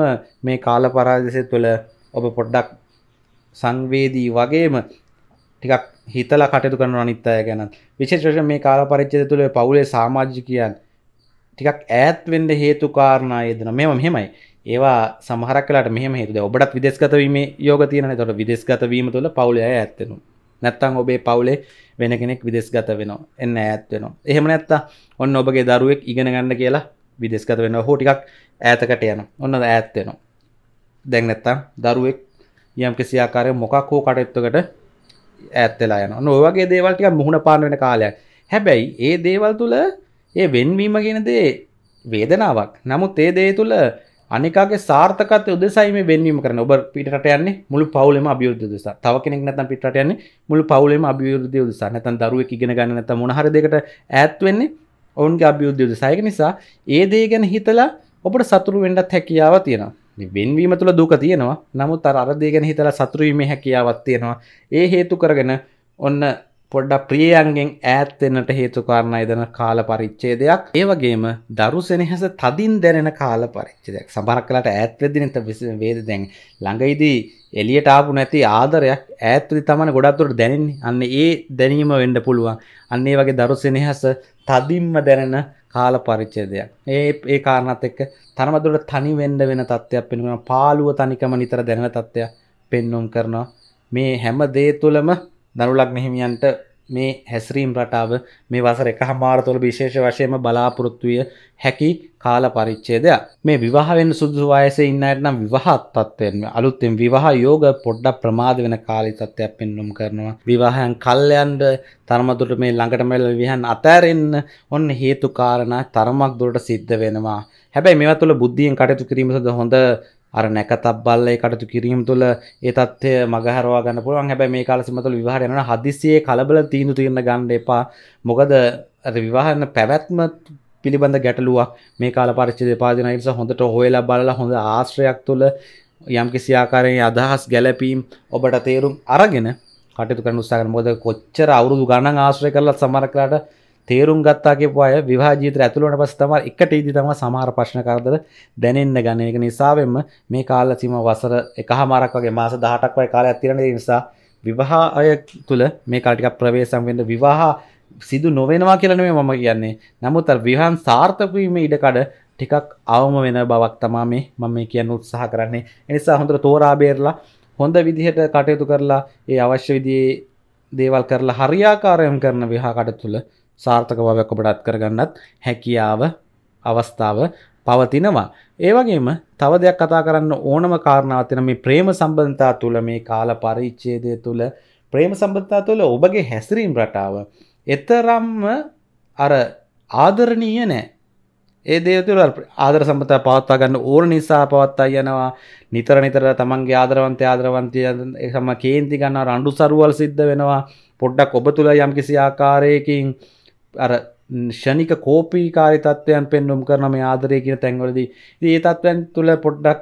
මේ කාල පරාදසය තුළ ඔබ පොඩ්ඩක් සංවේදී වගේම ටිකක් හිතල කටයතු කරන අනිත්තය ගැන විශේෂ මේ කාල පරිච්චද තුළ පවුලේ සාමාජිකයන් ටිකක් ඈත්වෙන්ඩ හේතුකාරණය දන මෙම මෙහෙමයි ඒවා සමහරක්ලට මෙහමේතු ඔබටත් විදෙස්ගතවීම යෝග තියන තොට විදෙස්ගතවීම තුළ පවුලය ඇත්තනු නැත්තං ඔබේ පවුලේ වෙන කෙනෙක් විදෙස්ගත වෙන එන්න ඇත්වෙනවා එහෙම නැත්ත ඔන්න ඔබගේ දරුවෙක් ඉගෙන ගන්න කියලා විදෙස්ගත වෙන හෝ ටිකක් ඇතකට යන ඔන්න ඇත්වෙනවා දැන් නැත්තම් දරුවෙක් යම් කිසියාකාරය මොකක් හෝ කටයුත්තකට ඇත්තලා යන නොවගේ දේවල්ටික මුහුණ පාන වෙන කාලයක් හැබැයි ඒ දේවල් තුළ ඒ වෙන්වීම ගෙනදේ වේදනාවක් නමුත් ඒ දේ තුළ අනිකාගේ සාර්ථකත උදෙසයි මේ වෙන්වීම කරන ඔබ පිටට යන්නේ මුළු පවුලෙම අභියුද්ධ උදෙසා. තව කෙනෙක් නැත්නම් පිටට යන්නේ මුළු පවුලෙම අභියුද්ධය උදෙසා. නැත්නම් දරුවෙක් ඉගෙන ගන්න නැත්නම් මොන හරි දෙයකට ඈත් වෙන්නේ ඔවුන්ගේ අභියුද්ධය උදෙසා. ඒක නිසා ඒ දේ ගැන හිතලා ඔබට සතුරු වෙන්නත් හැකියාව තියෙනවා. වෙන්වීම තුළ දුක තියෙනවා. නමුත් අර අර දේ ගැන හිතලා සතුරු වීමේ හැකියාවක් තියෙනවා. ඒ හේතු කරගෙන ඔන්න පොඩ්ඩක් ප්‍රියයන්ගෙන් ඈත් වෙන්නට හේතු කාරණා ඉදන කාල පරිච්ඡේදයක්. ඒ වගේම දරු සෙනෙහස තදින් දැනෙන කාල පරිච්ඡේදයක්. සමහරක් වෙලාට ඈත් වෙද්දී නැත්නම් වේද දැන් ළඟයිදී එලියට ආපු නැති ආදරයක් ඈත් වෙද්දී තමයි ගොඩක් දුරට දැනෙන්නේ. අන්න ඒ දැනීම වෙන්න පුළුවන්. අන්න ඒ වගේ දරු සෙනෙහස තදින්ම දැනෙන කාල පරිච්ඡේදයක්. ඒ ඒ කාරණාත් එක්ක තරමදුරට තනි වෙන්න වෙන තත්ත්වයක් පෙන්වනවා. පාළුව තනිකම නිතර දැනෙන තත්ත්වයක් පෙන්වුම් කරනවා. මේ හැම දේ තුළම දනුලක් මෙහිමියන්ට මේ හැස්රීම් රටාව මේ වසර එක හමාරතුළ විශේෂ වශයම බලාපොරොත්තුවය හැකි කාල පරිච්චේදයක් මේ විවාහෙන් සුදු වයස ඉන්නයටනම් විවාහත්තත්වයෙන් අලුත්තෙන් විවාහ යෝග පොඩ්ඩක් ප්‍රමාද වෙන කාලි තත්ත්වයක් පෙන්නුම් කරනවා විවාහයන් කල්ලයන්ට තරමතුට මේ ළඟට මෙල විහන් අතෑරෙන්න ඔන්න හේතු කාරණ තරමක් දුරට සිද්ධ වෙනවා හැබැයි මෙවතුළ බුද්ධියෙන් කටයුතු කිරීම සඳ හොඳ අර නැකතබ්බල්ලේ කටතු කිරීම තුළ ඒ තත්ත්වය මගහරවා ගන්න පුළුවන් හැබැයි මේ කාල සීමතුල විවාහය යනවා හදිස්සියේ කලබල තීන්දුව తీරන ගන්න එපා මොකද අර විවාහන පැවැත්ම පිළිබඳ ගැටලුවක් මේ කාල පරිච්ඡේදය පාදින නිසා හොඳට හොයලා බලලා හොඳ ආශ්‍රයක් තුළ යම් කිසි ආකාරයෙන් අදහස් ගැළපීම් ඔබට තේරුම් අරගෙන කටයුතු කරන උත්සාහ කරන මොකද කොච්චර අවුරුදු ගණන් ආශ්‍රය කරලා සමහර කරලා තේරුම් ගත්තාගේ අය විවාජීතර ඇතුළට පස් තම එකට ඉදි තම සමහර ප්‍රශ්න කරදර දැනෙන්න ගන්න එක නිසාවෙන්ම මේ කාල සීම වසර එකහමාරක් වගේ මාස 18ක් වගේ කාලයක් තියෙන නිසා විවාහ අය තුල මේ කාල ටිකක් ප්‍රවේශම් වෙන්න විවාහ සිදු නොවෙනවා කියලා නෙමෙයි මම කියන්නේ. නමුත් අර විවාහන් සාර්ථක වීමේ ඉඩකඩ ටිකක් අවම වෙන බවක් තමා මේ මම මේ කියන්න උත්සාහ කරන්නේ. ඒ නිසා හොඳට තෝරා බේරලා හොඳ විදිහට කටයුතු කරලා ඒ අවශ්‍ය විදිහේ දේවල් කරලා හරියාකාරයෙන් කරන විවාහ කටයුතු තුළ සාර්ථක බවයක් ඔබට අත්කරගන්නත් හැකියාව අවස්ථාව පවතිනවා. ඒවගේම තව දෙයක් කතා කරන්න ඕනම කාරණාවතින මේ ප්‍රේම සම්බන්ධතා තුළ මේ කාල පරිච්චේදය තුළ ප්‍රේම සම්බන්ධතා තුළ ඔබගේ හැසිරීම් රටාව. එතරම්ම අර ආදරණීය නෑ ඒ දේවතුල ආදර සම්බත පවත්වා ගන්න ඕන නිසා පවත්තා යනවා නිතර නිතර තමන්ගේ ආදරවන්තය ආදරවන්තය සම කේන්ති ගන්න රණ්ඩු සරුවල් සිද්ධ වෙනවා පොඩ්ඩක් ඔබ තුළ යම් කිසි ආකාරයකින් අර ෂණික කෝපීකාරිතත්වයන් පෙන්නුම් කරන මේ ආදරය කියන තැන්වලදී ඒ තත්ත්වයන් තුළ පොඩ්ඩක්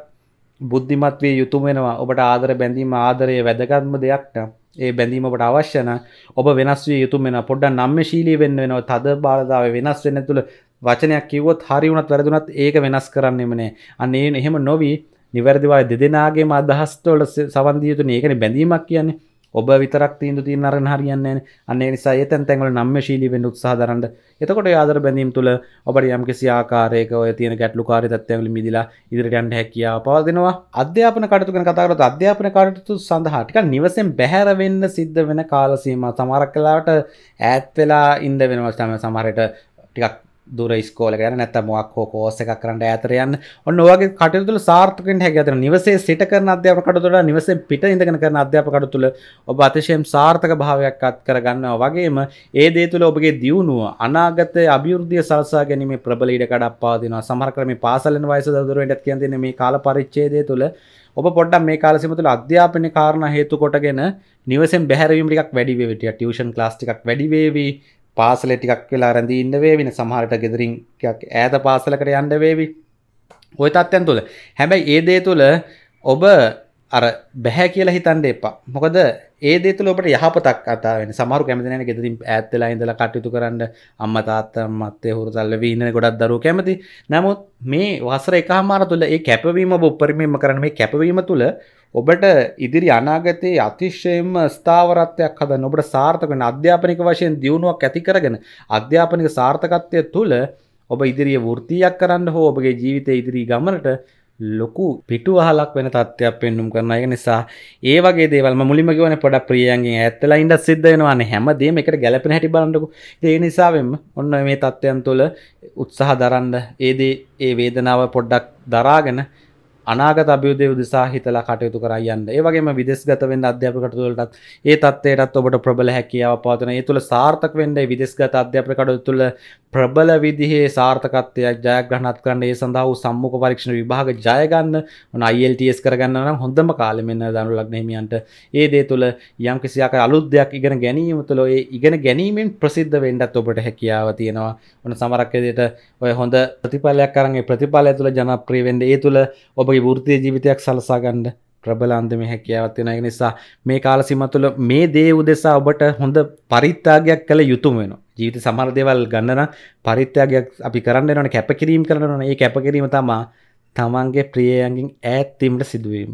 බුද්ධිමත් වේ යුතුම වෙනවා ඔබට ආදර බැඳීම ආදරය වැදගත්ම දෙයක්ට ඒ බැඳීම ඔබට අවශ්‍යන ඔබ වෙනස් වී යුතුම වෙන පොඩ්ඩ නම්ම ශීලී වෙන්න වෙනවා තද බාලදාව වෙනස් වෙන තුළ වචනයක් කිව්වොත් හරි වුණත් වැරදුනත් ඒක වෙනස් කරන්නෙමනේ අන්න ඒ එහෙම නොවී නිවැරදිවා දෙදෙනගේ අදහස්තවල සවන්දියයුතු ඒකන බැඳීමක් කියන්නේ ඔබ විතරක් තීන්දු තියන අරන් හරියන්නේ නැහැ අන්න ඒ නිසා එතෙන් තැන්වල නම්‍යශීලී වෙන්න උත්සාහ දරන්න එතකොට ඒ ආදර බැඳීම් තුළ ඔබට යම්කිසි ආකාරයක ඔය තියෙන ගැටලුකාරී තත්ත්වයන් වලින් මිදලා ඉදිරියට යන්න හැකියාව පවතිනවා අධ්‍යාපන කටයුතු ගැන කතා කරද්දී අධ්‍යාපන කටයුතු සඳහා ටිකක් නිවසෙන් බැහැර වෙන්න සිද්ධ වෙන කාල සීමාව සමහරක් වෙලාවට ඈත් වෙලා ඉඳ වෙනවා තමයි සමහරට ටිකක් දුර ස්කෝල ගැන නැත මොක් හෝ කෝස එකක් කරට ඇතරයන් ඔන්න වගේ කටයුතුල සාර්ථකෙන් හැගතර නිවසේ සිට කරන අධ්‍යාපකට තුළ නිවස පිට ඉඳගෙන කරන අධ්‍යාපකට තුළ ඔබ අතිශයම් සාර්ථක භාවයක් අත් කරගන්නවා වගේම ඒ දේ තුළ ඔබගේ දියුණුව අනාගත අභිවෘද්ධිය සල්සා ගැනීම ප්‍රබල ඉඩකඩ අපපාදිනවා සමහර කර මේ පාසලෙන් වයස දරුවන්ටත් කියන්නේ මේ කාල පරිච්ඡේදය තුළ ඔබ පොඩ්ඩක් මේ කාලෙ සීම තුළ අධ්‍යාපනයේ කාරණා හේතු කොටගෙන නිවසෙන් බැහැරවීම ටිකක් වැඩි වේවි ටිකක් ටියුෂන් ක්ලාස් ටිකක් වැඩි වේවි පාසලේ ටිකක් වෙලා රැඳී ඉන්න වේවි නේ සමහරට ගෙදරින් ටිකක් ඈත පාසලකට යන්න වේවි. ওই තත්ත්වයන් තුල. හැබැයි ඒ දේ තුල ඔබ අර බෑ කියලා හිතන්න එපා. මොකද ඒ දේ තුල ඔබට යහපතක් කතා වෙන්නේ. සමහරු කැමති නැහැ ගෙදරින් ඈත් වෙලා ඉඳලා කටයුතු කරන්න අම්මා තාත්තා මත්තේ හුරුතල් වෙවි ඉන්න ගොඩක් දරුවෝ කැමති. නමුත් මේ වසර එකහමාර තුල ඒ කැපවීම ඔබ උපරිමයෙන්ම කරන මේ කැපවීම තුල ඔබට ඉදිරි අනාගතයේ අතිශයම ස්ථාවරත්වයක් හදන්න ඔබට සාර්ථක වෙන අධ්‍යාපනික වශයෙන් දියුණුවක් ඇති කරගෙන අධ්‍යාපනික සාර්ථකත්වය තුළ ඔබ ඉදිරියේ වෘත්තියක් කරන්න හෝ ඔබගේ ජීවිතයේ ඉදිරි ගමනට ලොකු පිටුවහලක් වෙන තත්ත්වයක් පෙන්නුම් කරන එක නිසා ඒ වගේ දේවල් මම මුලින්ම කියවනේ පොඩක් ප්‍රියයන්ගෙන් ඈත් වෙලා ඉඳලා සිද්ධ වෙනවානේ හැමදේම එකට ගැළපෙන හැටි බලන්නකො ඒ නිසාවෙම ඔන්න මේ තත්ත්වයන් තුළ උත්සාහ දරන්න ඒ දේ ඒ වේදනාව පොඩ්ඩක් දරාගෙන අනාගත අභියෝදය උදෙසා හිතලා කටයුතු කරයන්න ඒ වගේම විදෙස්ගත වෙන්න අධ්‍යාපකටතුවලටත් ඒ තත්වයටත් ඔබට ප්‍රබල හැකියාව පවතන ඒ තුළ සාර්ථක වෙන්ඩ විදෙස්ගත අධ්‍යාපකටු තුළ ප්‍රබල විදිහේ සාර්ථකත්වයක් ජයග්‍රහණත් කරන්න ඒ සඳහා වූ සම්මුඛ පරීක්ෂණ විභාග ජය ගන්න ඔන IELTS කරගන්න නම් හොඳම කාලෙ මෙන්න දනු ලග්න හිමියන්ට ඒ දේ තුළ යම් කිසි ආකාර අලුත් දෙයක් ඉගෙන ගැනීම තුළ ඒ ඉගෙන ගැනීමෙන් ප්‍රසිද්ධ වෙන්නත් ඔබට හැකියාව තියෙනවා ඔන සමහරක් විදිහට ඔය හොඳ ප්‍රතිඵලයක් අරන් ඒ ප්‍රතිඵලය තුළ ජනප්‍රිය වෙන්න ඒ තුළ ඔබගේ වෘත්තීය ජීවිතයක් සලසා ගන්න ප්‍රබල අන්දම හැකියාවත් වෙන නිසා මේ කාල සීමා තුළ මේ දේ උදෙසා ඔබට හොඳ පරිත්‍යාගයක් කළ යුතුය වෙනවා ජීවිත සමහර දේවල් ගන්නන පරිත්‍යාගයක් අපි කරන්න නට කැපකිරීම් කරන ඒ කැපකිරීම තමා තමන්ගේ ප්‍රියයන්ගින් ඈත්තීමට සිදුවීම.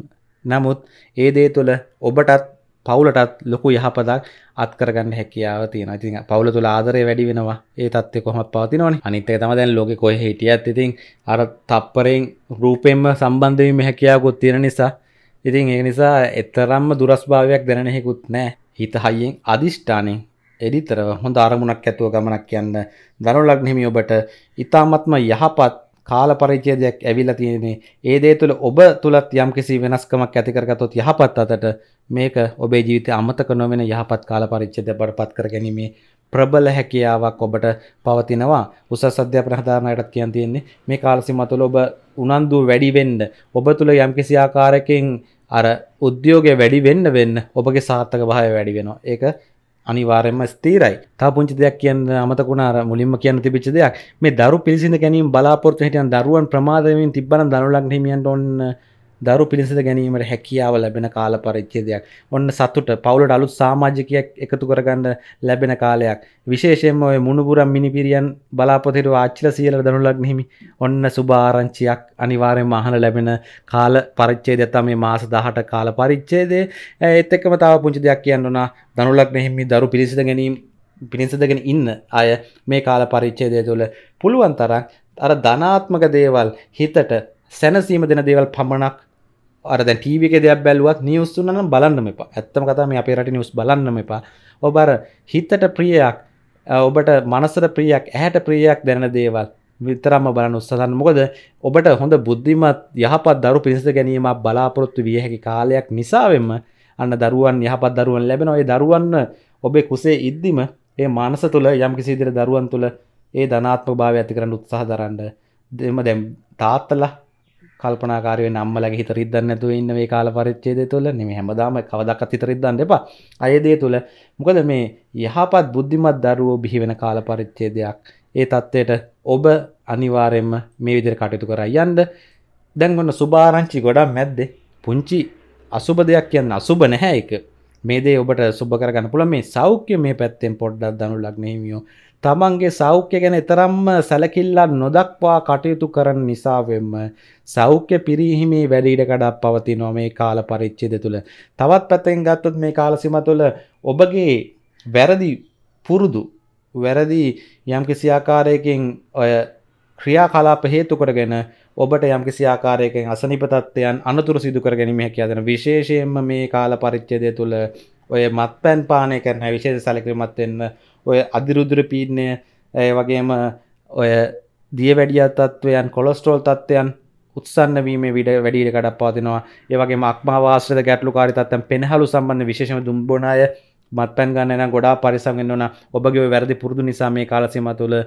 නමුත් ඒ දේ තුළ ඔබටත් පවුලටත් ලොකු යහපදක් අත්කරගන්න හැකියාව තියෙන ඉති පවුල තුළ ආදරය වැඩි වෙනවා ඒ තත්ය කොහම පවතිනවන අනිත තම දැන් ලෝක කොහ හිටියත් ඉතින් අර තප්පරෙන් රූපෙන්ම සම්බන්ධවීම හැකියාවකුත් තියෙන නිසා ඉතින් ඒ නිසා එතරම්ම දුරස්භාවයක් දැනෙහෙකුත් නෑ හිත හයියෙන් අධිෂ්ඨානෙන් එඩිතරව හොඳ අරමුණක් ඇතුව ගමනක් යන්න දනුලග්නහිමි ඔබට ඉතාමත්ම යහපත් කාල පරිච්ඡේදයක් ඇවිල්ලා තියෙන්නේ ඒ දේ තුළ ඔබ තුලත් යම්කිසි වෙනස්කමක් ඇති කරගත්තොත් යහපත් අතට මේක ඔබේ ජීවිතය අමතක නොවන යහපත් කාල පරිච්ඡේදය බඩපත් කර ගැනීමේ ප්‍රබල හැකියාවක් ඔබට පවතිනවා උසස් අධ්‍යාපන හදාරණයටත් කියන් තියෙන්නේ මේ කාලසීම තුළ ඔබ උනන්දු වැඩි වෙන්න ඔබ තුළ යම්කිසි ආකාරයකින් අර උද්‍යෝගය වැඩි වෙන්න වෙන්න ඔබගේ සාර්ථක භාවය වැඩි වෙනවා ඒක අනිවාරෙන්ම ස්තීරයි තා පුංචි දෙයක් කියන්න අමතකුණාර මුලින්ම කියන්න තිබිච්ච දෙයක් මේ දරු පිරිසිඳ ගැනීම බලාපොරත්තු හිටියන් දරුවන් ප්‍රමාදමින් තිබන දනුලක් හිමියන්ට ඔන්න දරු පිළිසඳ ගැනීමට හැකියාව ලැබෙන කාල පරිච්ඡේදයක්. ඔන්න සතුට පවුලට අලුත් සමාජිකයෙක් එකතු කරගන්න ලැබෙන කාලයක්. විශේෂයෙන්ම ওই මුණුබුරම් මිනිපිරියන් බලාපොරොත්තු වූ ආච්චිල සීල දනුලග්න හිමි ඔන්න සුබ ආරංචියක් අනිවාර්යයෙන්ම අහන ලැබෙන කාල පරිච්ඡේදය තමයි මාස 18 කාල පරිච්ඡේදය. ඒත් එක්කම තව පුංචි දෙයක් කියන්න ඕන දනුලග්න හිමි දරු පිළිසඳ ගැනීම පිණිසඳගෙන ඉන්න අය මේ කාල පරිච්ඡේදය තුළ පුළුවන් තරම් අර ධනාත්මක දේවල් හිතට සැනසීම දෙන දේවල් පමණක් අරද ටීවක දෙයක් බැලුවත් නිියවස්තුන්නන බලන්නම එපා ඇත්තම කතා මේ අපේ රට නිියස් බලන්නම එපා ඔබර හිතට ප්‍රියයක් ඔබට මනසර ප්‍රියයක් ඇහැට ප්‍රියයක් දැන දේවල් විතරම්ම බලන උත්සහන් මොකද ඔබට හොඳ බුද්ධිමත් යහපත් දරු පිරිස ගැනීම බලාපොරොත්තු විය හැකි කාලයක් නිසාවෙන්ම අන්න දරුවන් යහපත් දරුවන් ලැබෙන ඔය දරුවන්න ඔබේ කුසේ ඉද්දිම ඒ මානස තුළ යම් කිසිදිර දරුවන් තුළ ඒ ධනාත්ම භාව ඇති කරන්න උත්සාහ දරන්න දෙම දැම් තාත්තලා කල්පනාකාරයෙන් අම්මලගේ හිත රිද්දන්න නැතුව ඉන්න මේ කාල පරිච්ඡේදය තුළ නෙමෙයි හැමදාම කවදාකවත් හිත රිද්දන්න එපා. අය දේ තුළ මොකද මේ යහපත් බුද්ධිමත් දරුවෝ බිහි වෙන කාල පරිච්ඡේදයක්. ඒ தത്വයට ඔබ අනිවාර්යයෙන්ම මේ විදිහට කටයුතු කරා යන්න. දැන් ඔන්න සුභාරංචි ගොඩක් මැද්දේ. පුංචි අසුබ දෙයක් කියන්න අසුබ නැහැ ඒක. මේ දේ ඔබට සුබ කරගන්න පුළුවන් මේ සෞඛ්‍ය මේ පැත්තෙන් පොඩ්ඩක් දනු ලග්න හිමියෝ තමන්ගේ සෞඛ්‍ය ගැන එතරම්ම සැලකිල්ලා නොදක්වා කටයුතු කරන නිසාවෙන්ම සෞඛ්‍ය පිරිහිමේ වැඩිඩ කඩක් පවතිනවා මේ කාල පරිච්ඡේදය තුළ. තවත් පැත්තෙන් ගත්තොත් මේ කාලසීම තුළ ඔබගේ වැරදි පුරුදු වැරදි යම්කිසි ආකාරයකින් ඔය ක්‍රියාකලාප හේතු කරගෙන ඔබට යම්කිසි ආකාරයකින් අසනීප තත්ත්වයන් අනතුරු සිදු කර ගැනීම හැකියාව දෙන විශේෂයෙන්ම මේ කාල පරිච්ඡේදය තුළ ඔය මත්පැන් පානය කරන විශේෂ සැලකිලිමත් වෙන්න ඔය අධිරුදුර පීඩනය වගේම ඔය දිය වැඩිය තත්ත්වයන් කොලස්ටෝල් තත්ත්වයන් උත්සන්න වීම විඩ වැඩිට කඩක්පාතිනවා ඒවගේ මක්මවාශ්‍රද ගැටලු කාරිතත්තන් පෙනහලු සම්බන්ධ විශේෂම දුම්බොනාය මත් පැන් ගන්න ගොඩා පරිසගෙන්න්නවන ඔබගේ වැරදි පුරදු නිසා මේ කාලසීම තුළ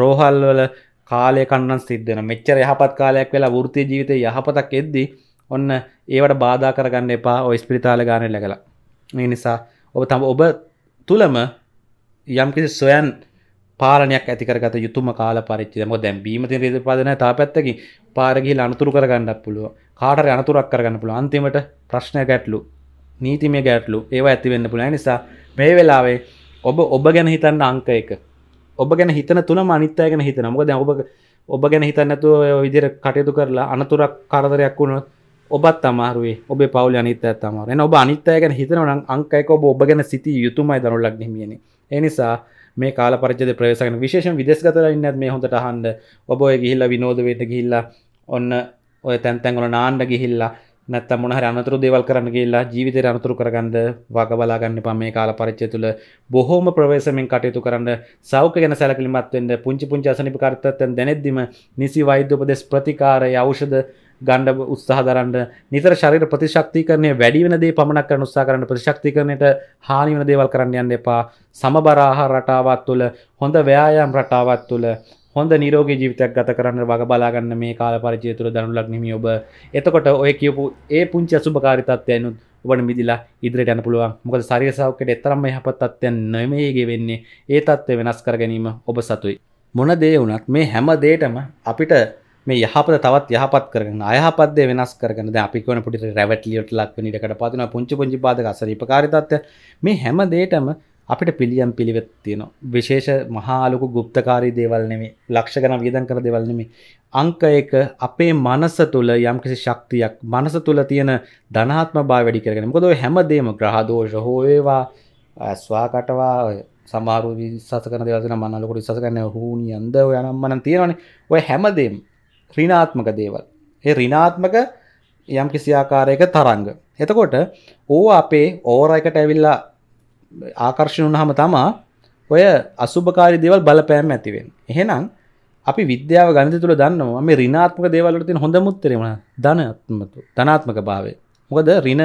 රෝහල්වල කාලය කන්නන් සිද්ධන මෙච්චර යහපත් කාලයක් වෙලා ෘතිය ජීවිතය යහපතක් එද්දී ඔන්න ඒවට බාධා කරගන්න එපා ඔයිස්පිරිතාල ගානය ලැගලා මේ නිසා ඔබ තම ඔබ තුළම යම්කිසි සොයන් පාලනයක් ඇතිකරගත යුතුම කාල පරිච්චිදම දැන් බීමති රේදපාදන තා පැත්තකි පාරගිහිල් අනතුරු කරගන්නක් පුළුව කාටර අනතුරක් කරගන්න පුළුව අන්තිමට ප්‍රශ්නය ගැටලු නීතිමය ගැටලු ඒවා ඇතිවෙන්න පුළ නිසා මේ වෙලාවේ ඔබ ඔබ ගැන හිතන්න අංක එක ඔබ ගැන හිතන තුන අනිත්තය ගැන හිතන මොකද ඔබ ඔබ ගැන හිතන්නතු විදිර කටයුතු කරලා අනතුරක් කරදරයක් වුණොත් ඔබත් තමාරුවේ ඔබ පවල අනිත්තය තමාර එන ඔබ අනිත්තය ගැන හිතනවන අංකයක ඔබ ඔබ ගැන සිති යුතුමයි දරුලක් නිමියනේ එනිසා මේ කාල පරජද ප්‍රවේශකන විශේෂ විදෙස්ගතර ඉන්නත් මේ හොඳට හන්ඩ ඔබය ගිහිල්ල විනෝදවයට ගිහිල්ල ඔන්න ඔය තැන්තැන්ගල නාන්ඩ ගිහිල්ලා නැත්ත මොනහර අනතුරු දේවල් කරන්න කියලා ජීවිත අනතුරු කරගන්න වග බලාගන්න පම මේ කාල පරිච්චය තුළ බොහෝම ප්‍රවේශමෙන් කටයුතු කරන්න සෞඛ ගැන සැලකිලිමත්වෙන්ට පුංචි පුංචාසනිප කරතත්තන් දැනෙද්දිම නිසි වෛද්‍යපදෙස් ප්‍රතිකාරය අවෂද ගණ්ඩ උත්සාහ දරන්න නිතර ශරීර ප්‍රතිශක්තිකරණය වැඩි වෙන දේ පමණක් කරන උත්සාහ කරන්න ප්‍රතිශක්තිකරණයට හානි වෙන දේවල් කරන්න යන්න එපා සමබර ආහාර රටාවක් තුළ හොඳ ව්‍යායාම් රටාවක් තුළ හොඳ නිරෝගී ජීවිතයක් ගත කරන්න වග බලාගන්න මේ කාල පරිචය තුළ දනු ලක්නිමි ඔබ එතකොට ඔය කියපු ඒ පුංචි අසුභකාරිතත්වයනුත් ඔබට මිදිලා ඉදිරියට යන්න පුළුවන් මොකද ශරීර සෞඛ්‍යයට එතරම්ම යහපත් තත්ත්වයන් නෙමෙයිගේ වෙන්නේ ඒ තත්ත්වය වෙනස් කර ගැනීම ඔබ සතුයි මොන දේ වුණත් මේ හැම දේටම අපිට මේ යහපත තවත් යහපත් කරන අයහපත්ද වෙනස් කරන අපිකන පුටි රැවටලියට ලක් නිටකට පතින පුංචි පුංචි පාද සරීපකාරිතත්ය මේ හැම දේටම අපිට පිළියම් පිළිවෙත් තියෙනවා විශේෂ මහාලොකු ගුප්තකාරී දේවල් නෙමේ ලක්ෂ ගණන් වියදම් කරන දේවල් නෙමේ අංක එක අපේ මනස තුල යම්කිසි ශක්තියක් මනස තුල තියෙන ධනාත්මභාවය වැඩි කරගෙන මොකද ඔය හැම දෙයක්ම ග්‍රහ දෝෂ හෝ ඒවා ස්වාකටවා සමහරු විශ්වාස කරන දේවල් තියෙනවා මනලකට විශ්වාස කරන්නේ හූනි අන්ද ඔය නම් මනම් තියෙනවනේ ඔය හැම දෙයක්ම ක්‍රීනාත්මක දේවල් ඒ රිනාත්මක යම් කිසිආකාරයක තරංග එතකොට ඕ අපේ ඕරයකට ඇවිල්ලා ආකර්ශණ වුණහම තමා ඔය අසුභකාරි දේවල් බලපෑම් ඇතිවෙන් එහෙනම් අපි විද්‍යාව ගණත තුළ දන්නවා මේ රිනාත්මක දේවල්ලට තින් හොඳ මුත්තරම ධනත්මතු ධනාත්මක භාවය මොකද රින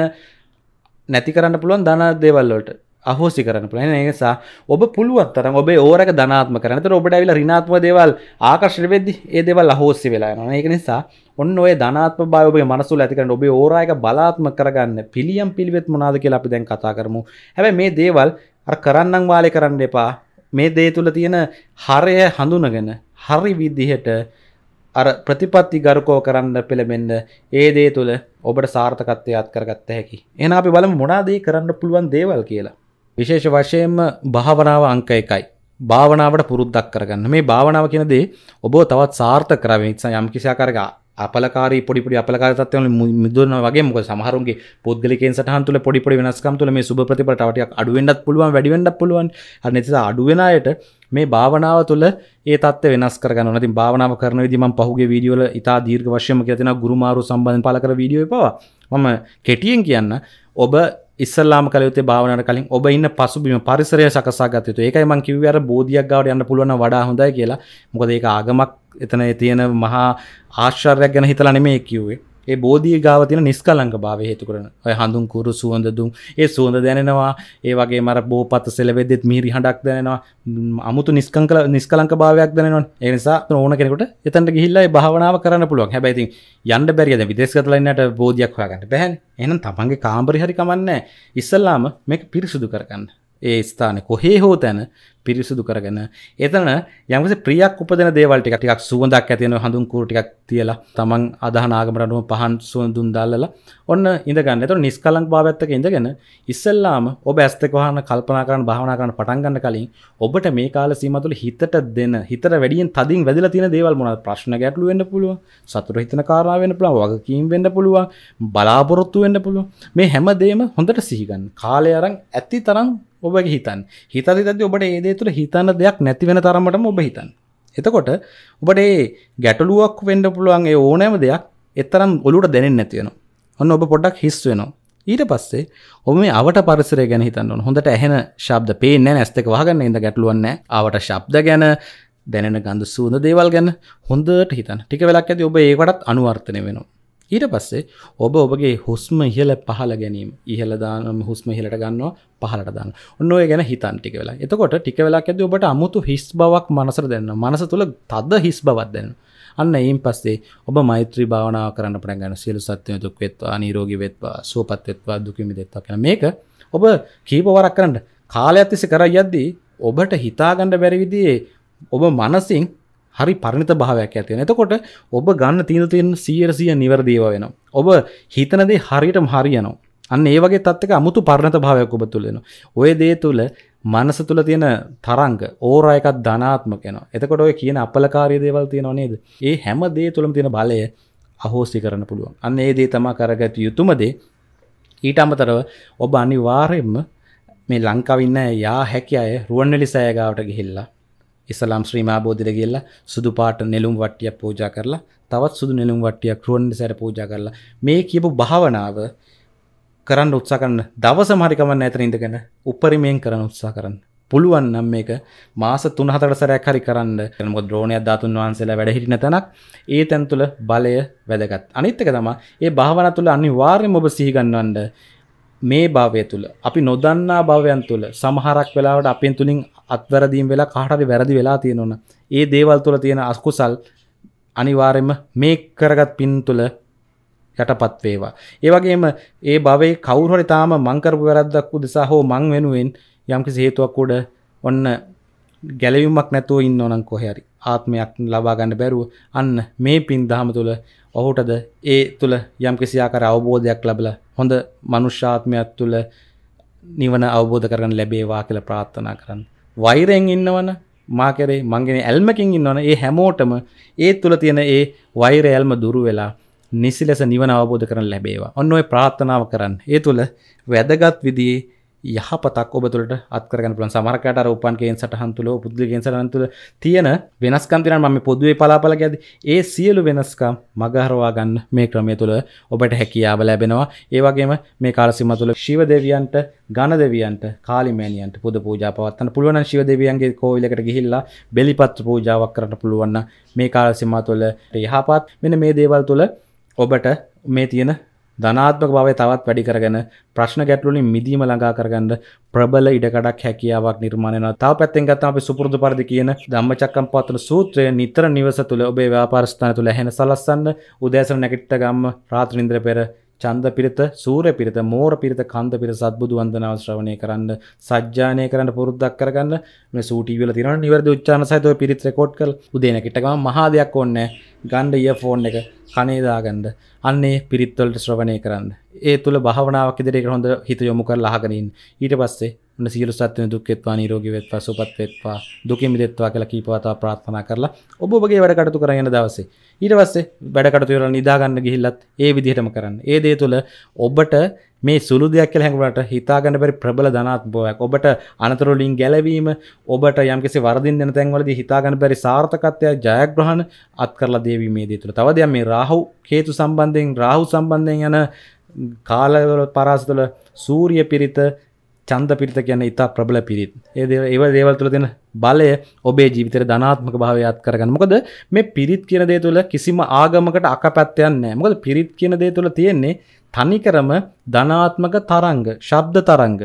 නැති කරන්න පුළුවන් ධනා දේවල්ලට අහෝසි කරන පුලන නිසා ඔබ පුළුවත්තර ඔබ ඕරක ධනාත්ම කරනත ඔබට ඇවිල රිනාත්ම දේවල් ආකර්ශණ වෙද්දි ඒ දෙවල් අහෝසි වෙලා න ඒක නිසා ඔන්න ඔය ධනාත්ම බයෝබේ මනසු ඇතිකරන ඔබේ ඕරයක බලාත්ම කරගන්න පිළියම් පිළිවෙත් මොනාද කියලා අපි දැන් කතා කරමු හැබැ මේ දේවල් අර කරන්නම් වාලය කරන්න එපා මේ දේ තුළ තියෙන හරය හඳුනගෙන හරි විදිහට අර ප්‍රතිපත්ති ගරුකෝ කරන්න පෙළබෙන්න්න ඒ දේ තුළ ඔබට සාර්ථකත්වයත් කරගත්ත හැකි එන අපි බලම මොනාදේ කරන්න පුළුවන් දේවල් කියලා විශේෂ වශයෙන්ම භාවනාව අංක එකයි. භාවනාවට පුරුද්දක් කරගන්න. මේ භාවනාව කියන දේ ඔබව තවත් සාර්ථක කරගෙන ඉතින් යම් කිසි ආකාරයක අපලකාරී පොඩි පොඩි අපලකාරී තත්ත්වයන් වලින් මිදුණා වගේ මොකද සමහරුන්ගේ පොත්ගලිකෙන් සටහන් තුළ පොඩි පොඩි වෙනස්කම් තුළ මේ සුබ ප්‍රතිඵල තව ටිකක් අඩු වෙන්නත් පුළුවන් වැඩි වෙන්නත් පුළුවන්. අර නැතිස අඩු වෙන අයට මේ භාවනාව තුළ ඒ තත්ත්ව වෙනස් කරගන්න ඕන. ඉතින් භාවනාව කරන විදිහ මම පහුගිය වීඩියෝ වල ඉතා දීර්ඝ වශයෙන්ම කියලා තියෙනවා ගුරුමාරු සම්බන්ධයෙන් පළ කර වීඩියෝ එපවා. මම කෙටියෙන් කියන්න ඔබ ඉස්සල්ලාම කලයුත්තේ භාවනාවට කලින් ඔබ ඉන්න පසුබිම පරිසරය සකසා ගත යුතුයි. ඒකයි මම කිව්වේ අර බෝධියක් ගාවට යන්න පුළුවන් නම් වඩා හොඳයි කියලා. මොකද ඒක ආගමක් එතන තියෙන මහා ආශ්චර්යයක් ගැන හිතලා නෙමෙයි කිව්වේ. ඒ බෝධී ගාව තියෙන නිස්කලංක භාවය හේතු කරන ඔය හඳුන් කුරු සුවඳ දුම් ඒ සුවඳ දැනෙනවා ඒ වගේ මර බෝපත සෙලවෙද්දෙත් මිහිරි හඬක් දැනෙනවා අමුතු නිස්කංකල නිස්කලංක භාවයක් දැනෙනවා ඒ නිසා ඕන කෙනෙකුට එතනට ගිහිල්ලා ඒ භාවනාව කරන්න පුළුවන් හැබැයි ඉතින් යන්න බැරිද විදේශගත ලයින්නට බෝධියක් හොයාගන්න බැහැනේ එහෙනම් තමන්ගේ කාමරේ හරි කමන්නේ ඉස්සල්ලාම මේක පිරිසුදු කරගන්න ඒ ස්ථාන කොහේ හෝ තැන පිරිසුදු කරගෙන එතන යමස ප්‍රියක් උපදන දේවල්ටික ටිකක් සුවඳක් ඇතියෙන හඳුන් කූටිකක් තියලා තමන් අදහනාගමරනුව පහන් සුවඳුන් දල්ලලා ඔන්න ඉඳගන්න එතට නිස්කලං භාවත්තක ඉඳගෙන ඉස්සල්ලාම ඔබ ඇස්තකවාහන කල්පනා කරන භාවනාකරන පටන්ගන්න කලින් ඔබට මේ කාල සීමතුළ හිතට දෙන්න හිතර වැඩියෙන් තදින් වැදිල තින දේවල් මොන ප්‍රශ්න ගැටලු වෙන්න පුළුව සතුර හිතන කාරාවෙන පුළා වගකීම් වෙන්න පුළුවන් බලාපොරොත්තු වෙන්න පුළුව මේ හැමදේම හොඳට සිහිගන්න කාලය අරන් ඇති තරම් ඔබගේ හිතන් හිත හිතද ඔබට ඒදේ තුර හිතන්න දෙයක් නැති වෙන තරමටම ඔබ හිතන් එතකොට ඔබට ඒ ගැටලුවක් වෙන්න පුළුවන් ඒ ඕනෑම දෙයක් එතරම් ඔලුට දැනෙන්නේ නැති වෙනවා. ඔන්න ඔබ පොඩ්ඩක් හිස් වෙනවා. ඊට පස්සේ ඔබ මේ අවට පරිසරය ගැන හිතන්න ඕන. හොඳට ඇහෙන ශබ්ද පේන්නේ නැහැ. ඇස් දෙක වහගන්න ඉඳ ගැටලුවක් නැහැ. ආවට ශබ්ද ගැන දැනෙන ගඳ සුවඳ දේවල් ගැන හොඳට හිතන්න. ටික වෙලක් ඇති ඔබ ඒකටත් අනුවර්තනය වෙනවා. ඊට පස්සේ ඔබ ඔබගේ හුස්ම ඉහල පහල ගැනීම ඉහලදානම හුස්ම හිලට ගන්නවා පහලට දන්න ඔන්න ඔය ගැන හිතන් ටික වෙලා එතකොට ටික වෙලා ඇද ඔබට අමුතු හිස් බවක් මනසර දෙන්න මනස තුළ තද හිස් බවත් දෙන්න අන්න ඒන් පස්සේ ඔබ මෛත්‍රී භාවනා කරන්න පට ගන්න සියලු සත්‍යය දුක් වෙත්වා නීරෝගි වෙත්වා සුවපත් වෙත්වා දුකිමි දෙත්වා කියන මේක ඔබ කීපවරක් කරන්න කාලයක් තිස්සේ කරා යද්දී ඔබට හිතාගන්න බැරි විදිහේ ඔබ මනසින් හරි පරිණත භාවයක් ඇතියෙන එතකොට ඔබ ගන්න තීන තියෙන සියරසිය නිවැරදිව වෙනවා ඔබ හිතනදේ හරියටම හරියනවා අන්න ඒ වගේ තත්ත්වක අමුතු පරිණත භාවයක් ඔබ තුල වෙනවා ඔය දේ තුල මනස තුළ තියෙන තරංග ඕරා එකක් ධනාත්මක වෙනවා එතකොට ඔය කියන අපලකාරී දේවල් තියෙනව නේද ඒ හැම දේ තුලම තියෙන බලය අහෝසි කරන්න පුළුවන් අන්න ඒ දේ තමයි කරගත යුතුම දේ ඊට අමතරව ඔබ අනිවාර්යයෙන්ම මේ ලංකාවේ ඉන්න යා හැකි අය රුවන්වැලි සෑය ගාවට ගිහිල්ලා ඉස්ලාම් ශ්‍රී මාබෝධිර ගිහිල්ලා සුදු පාට නෙළුම් වට්ටියක් පූජා කරලා තවත් සුදු නෙළුම් වට්ටියක් රුවන් සැර පූජා කරලා මේ කියපු භාවනාව කරන්න උත්සා කරන්න දවසම හරි කමන්න ඇතන ඉඳගෙන උපරිමයෙන් කරන්න උත්සා කරන්න පුළුවන් නම් මේක මාස 3-4 සැරයක් හරි කරන්න. මොකද ඩ්‍රෝනයක් ධාතුන් වහන්සේලා වැඩ හිටින තැනක් ඒ තැන් තුල බලය වැදගත්. අනිත් එක තමයි මේ භාවනා තුල අනිවාර්යයෙන්ම ඔබ සිහි ගන්නවන්න මේ භාවය තුල අපි නොදන්නා භවයන් තුල සමහරක් වෙලාවට අපෙන් තුලින් අත්වැරදීම් වෙලා කාටරි වැරදි වෙලා තියෙනවන ඒ දේවල් තුළ තියෙන අස්කුසල් අනිවාරෙන්ම මේ කරගත් පින් තුළ යටපත් වේවා ඒවගේම ඒ බවේ කවුරහරි තාම මංකරපු වැරද්දක් උදෙසා හෝ මං වෙනුවෙන් යම්කි සේතුවක් උඩ ඔන්න ගැලවීමක් නැතුව ඉන්න ඕනං කොහැරි ආත්මයක් ලබා ගන්න බැරුව අන්න මේ පින් දහම තුළ ඔහුටද ඒ තුළ යම් කිසියාකර අවබෝධයක් ලබල හොඳ මනුෂ්‍යාත්මයක් තුළ නිවන අවබෝධ කරන ලැබේවා කියල ප්‍රාත්ථනා කරන්න වෛරයෙන් ඉන්නවන මාකරේ මංගෙන ඇල්මකින් ඉන්නවන ඒ හැමෝටම ඒ තුළ තියෙන ඒ වෛර ඇල්ම දුරු වෙලා නිසි ලෙස නිවන අවබෝධ කරන ලැබේවා ඔන්න ඔය ප්‍රාත්ථනාව කරන්න ඒ තුළ වැදගත් විදිේ යහපතක් ඔබතුලට අත්කරගන්න පුළන් සමරකට රෝපන්ගේෙන් සටහන්තුල පුද්ගලගෙන් සටහන්තුල තියෙන වෙනස්කම් තිරන් මම පොදුවේ පලාපල ගැද ඒ සියලු වෙනස්කම් මගහරවා ගන්න මේ ක්‍රමය තුළ ඔබට හැකියාව ලැබෙනවා ඒවගේම මේ කාලසිම තුළ ශිව දෙවියන්ට ගණ දෙවියන්ට කාලිමෑනියන්ට පුද පූජා පවත්තන පුළුවන් ශිව දෙවියන්ගේ කෝවිලකට ගිහිල්ලා බෙලිපත්‍ර පූජාවක් කරට පුළුවන්න මේ කාලසිම තුළ යහපත් මෙන මේ දේවල් තුළ ඔබට මේ තියෙන ධනාත්මක බවය තවත් වැඩි කරගෙන ප්‍රශ්න ගැටලුලින් මිදීම ළඟා කරගන්න ප්‍රබල ඉඩකඩක් හැකියාවක් නිර්මාණය වෙනවා. තව පැත්තෙන් ගත්තම අපි සුපුරුදු පරිදි කියන ධම්මචක්කම්පවත්තන සූත්‍රය නිතර නිවස තුල ඔබේ ව්‍යාපාර ස්ථාන තුල ඇහෙන සලස්සන්න උදෑසන නැගිට්ට ගම්ම රාත්‍රී නින්දර පෙර චන්ද පිරිත සූර්ය පිරිත මෝර පිරිත කන්ද පිරිත සත්බුදු වන්දනාව ශ්‍රවණය කරන්න සජ්ජානය කරන්න පුරුද්දක් කරගන්න මේ සූටීවි වල තියෙනවා නිවැරදි උච්චාරණ සහිතව පිරිත් රෙකෝඩ් කරලා උදේන කිට ගම මහා දෙයක් ඕනේ ගන්න ඉයර්ෆෝන් එක කනේ දාගන්න අන්නේ පිරිත් වලට ශ්‍රවණය කරන්න ඒ තුල භාවනාවක් ඉදිරියට හොඳ හිත යොමු කරලා අහගෙන ඉන්න ඊට පස්සේ ඔන්න සියලු සත්ත්වයන් දුක් වෙත්වා නිරෝගී වෙත්වා සුවපත් වෙත්වා දුකින් මිදෙත්වා කියලා කීපවතාව ප්‍රාර්ථනා කරලා ඔබ ඔබගේ වැඩ කටයුතු කරගෙන යන දවසේ ඊට පස්සේ වැඩ කටයුතු වල නිදා ගන්න ගිහිල්ලත් ඒ විදිහටම කරන්න. ඒ දේ තුළ ඔබට මේ සුළු දෙයක් කියලා හැඟුණාට හිතාගන්න බැරි ප්‍රබල ධනාත්මකයක් ඔබට අනතුරු වලින් ගැලවීම ඔබට යම්කිසි වරදින් යන තැන්වලදී හිතාගන්න බැරි සාර්ථකත්වය ජයග්‍රහණ අත් කරලා දේවි මේ දේ තුළ. තව දෙයක් මේ රාහු හේතු සම්බන්ධයෙන් රාහු සම්බන්ධයෙන් යන කාලවල පරාස තුළ සූර්ය පිරිත චන්ද පිරිත කියන්න ඉතා ප්‍රබල පිරිත් ඒද ඒව දේවල් තුළ දෙන බලය ඔබේ ජීවිතර ධනාත්මක භාවයත් කරගන්න මොකද මේ පිරිත් කියන දේ තුළ කිසිම ආගමකට අක පැත්තයන්නෑ මොකද පිරිත් කියන දේ තුළ තියෙන්නේ තනිකරම ධනාත්මක තරංග ශබ්ද තරංග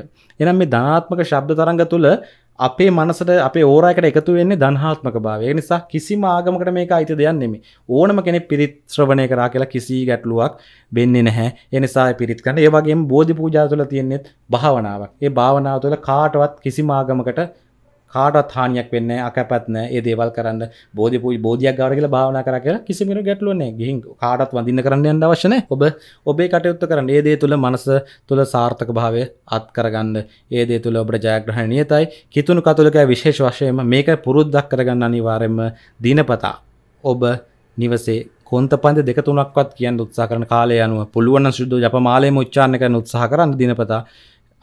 එනම් මේ ධනාත්මක ශබ්ද තරංග තුළ අපේ මනසට අප ඕරයකට එකතු වෙන්නේ දන්හාත්මක භාවය නිසා කිසිම ආගමකට මේක අයිති දෙයක් නෙමේ ඕනම කෙනෙක් පිරිත් ශ්‍රවණය කරා කියලා කිසි ගැටලුවක් වෙන්නේ නැහැ ඒ නිසා පිරිත් කරන ඒ වගේම බෝධි පූජා තුළ තියෙන්නේ භාවනාවක් ඒ භාවනාව තුළ කාටවත් කිසිම ආගමකට කාටත් හානියක් වෙන්න අකපත්න ඒ දේවල් කරන්න බෝධ පූ බෝධයක් ගවර කියලා භාවනා කර කියලා කිසිමිට ගැටලුවන්නේ ගිහින් කාටත් වඳින්න කරන්න යන්න අවශ්‍යන ඔබ ඔබේ කටයුත්ත කරන්න ඒ දේ තුළ මනස තුළ සාර්ථක භාවය අත් කරගන්න ඒ දේ තුළ ඔබට ජයග්‍රහණ නියතයි කිතුුණු කතුලක විශේෂ වශයෙන් මේක පුරුද්දක් කරගන්න අනිවාරෙන්ම දිනපතා ඔබ නිවසේ කොන්ත පන්ද දෙක තුනක්වත් කියන්න උත්සා කරන කාලය අනුව පුළුවන් සුද්ද ජපමාලයම උච්චාරණ කරන උත්සාහ කරන්න දිනපතා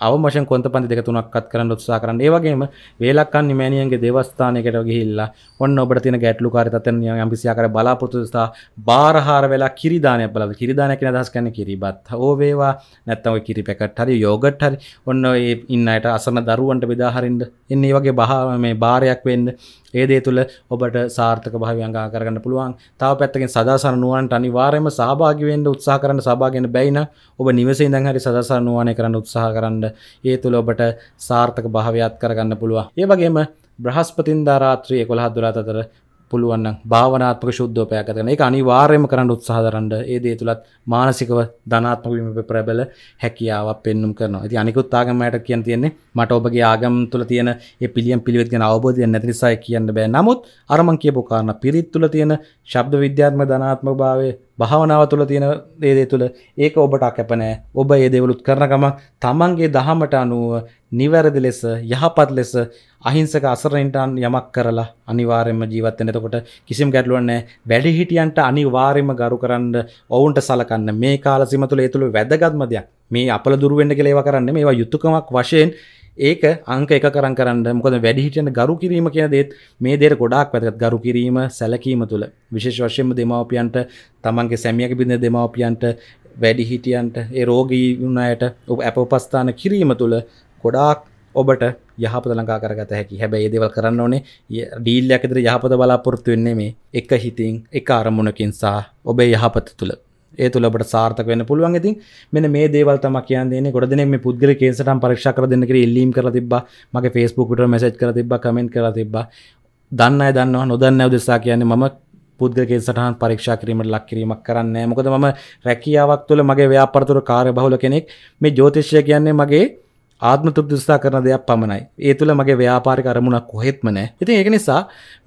අවමශ කොත පන්ති දෙක තුනක්ත් කරන්න උත්සා කරන්න ඒවගේම වේලක්කන් නිමෑනියන්ගේ දෙවස්ථානකට ගිහිල්ලා ඔන්න ඔබට තින ගැටලු කාරිතතන යම්පිසියාකර බලාපොරතුස්ථා බාරහාර වෙලා කිරිදානය බල කිරිදානය කියෙන දස් කන්න කිරිබත් හෝ වේවා නැත්තව කිරි පැකට හරි යෝගට් හරි ඔන්න ඒ ඉන්නයට අසන දරුවන්ට බෙදාහරින්ට එන්නේ වගේ බහ මේ භාරයක් වෙන්න ඒ දේ තුළ ඔබට සාර්ථක භාවයංගා කරගන්න පුළුවන් තව පැත්තකින් සදාසන නුවන්ට අනිවාර්යයෙන්ම සහභාගී වෙන්න උත්සාහ කරන්න සබාගෙන බැයින ඔබ නිවසේ ඉඳන් හරි සදාසන නුවණේ කරන්න උත්සාහ කරන්න ඒ තුළ ඔබට සාර්ථක භාවයත් කරගන්න පුළුවන් ඒ වගේම බ්‍රහස්පතින්දා රාත්‍රී 11 දොළහත් අතර පුළුවන් නම් භාවනාත්මක ශුද්ධව පැය ගත කරන එක අනිවාර්යයෙන්ම කරන්න උත්සාහ දරන්න. ඒ දේ තුලත් මානසිකව ධනාත්මක වීම ප්‍රබල හැකියාවක් පෙන්눔 කරනවා. ඉතින් අනිකුත් ආගම් වලට කියන්න තියෙන්නේ මට ඔබගේ ආගම් තුල තියෙන ඒ පිළියම් පිළිවෙත් ගැන අවබෝධයක් නැති නිසා කියන්න බෑ. නමුත් අර මං කියපු කාරණා පිරිත් තුල තියෙන ශබ්ද විද්‍යාත්මක ධනාත්මක භාවය භාවනාව තුළ තියෙන දේදේ තුළ ඒක ඔබට අකැපනෑ ඔබ ඒ දේවලුත් කරන ගම තමන්ගේ දහමට අනුව නිවැරදි ලෙස යහපත් ලෙස අහිංසක අසරණයින්ටන් යමක් කරලා අනිවාර්යෙන්ම ජීවත් වෙන. එතකොට කිසිම ගැටලුවක් නැහැ. වැඩිහිටියන්ට අනිවාර්යෙන්ම ගරු කරන්න ඔවුන්ට සලකන්න මේ කාල සීම තුළ ඒ තුළ වැදගත්ම දෙයක්. මේ අපල දුරු වෙන්න කියලා ඒවා කරන්නේ මේවා යුතුයකමක් වශයෙන් ඒක අංක එක කරන් කරන්න මොකද වැඩිහිටියන ගරු කිරීම කියන දේත් මේ දේට ගොඩාක් වැදගත් ගරු කිරීම සැලකීම තුළ විශේෂ වශයෙන්ම දෙමාපියන්ට තමන්ගේ සැමියක බිඳ දෙමාපියන්ට වැඩිහිටියන්ට ඒ රෝගී වුණ අයට අප උපස්ථාන කිරීම තුළ ගොඩාක් ඔබට යහපත ලඟා කරගත හැකි හැබැයි ඒ දේවල් කරන්න ඕනේ ඩීල්යක් ඉදිරි යහපත බලාපොරොත්තු වෙන්නේ මේ එක හිතින් එක අරමුණකින් සහ ඔබේ යහපත තුළ ඒ තුළ ඔබට සාර්ථක වෙන්න පුළුවන් ඉතින් මෙන්න මේ දේවල් තමයි කියන්නේ ගොඩ දෙනෙක් මේ පුද්ගල කේසටම් පරීක්ෂා කරලා දෙන්න කියලා ඉල්ලීම් කරලා තිබ්බා මගේ Facebook පිටර මැසේජ් කරලා තිබ්බා කමෙන්ට් කරලා තිබ්බා දන්න අය දන්නවා නොදන්න අය උදෙසා කියන්නේ මම පුද්ගල කේසටහන් පරීක්ෂා කිරීමට ලක් කිරීමක් කරන්නේ මොකද මම රැකියාවක් තුළ මගේ ව්‍යාපාර තුළ කාර්යබහුල කෙනෙක් මේ ජ්‍යොතිෂය කියන්නේ මගේ ආත්ම තෘප්ති උත්සාහ කරන දෙයක් පමණයි. ඒ තුල මගේ ව්‍යාපාරික අරමුණක් කොහෙත්ම නැහැ. ඉතින් ඒක නිසා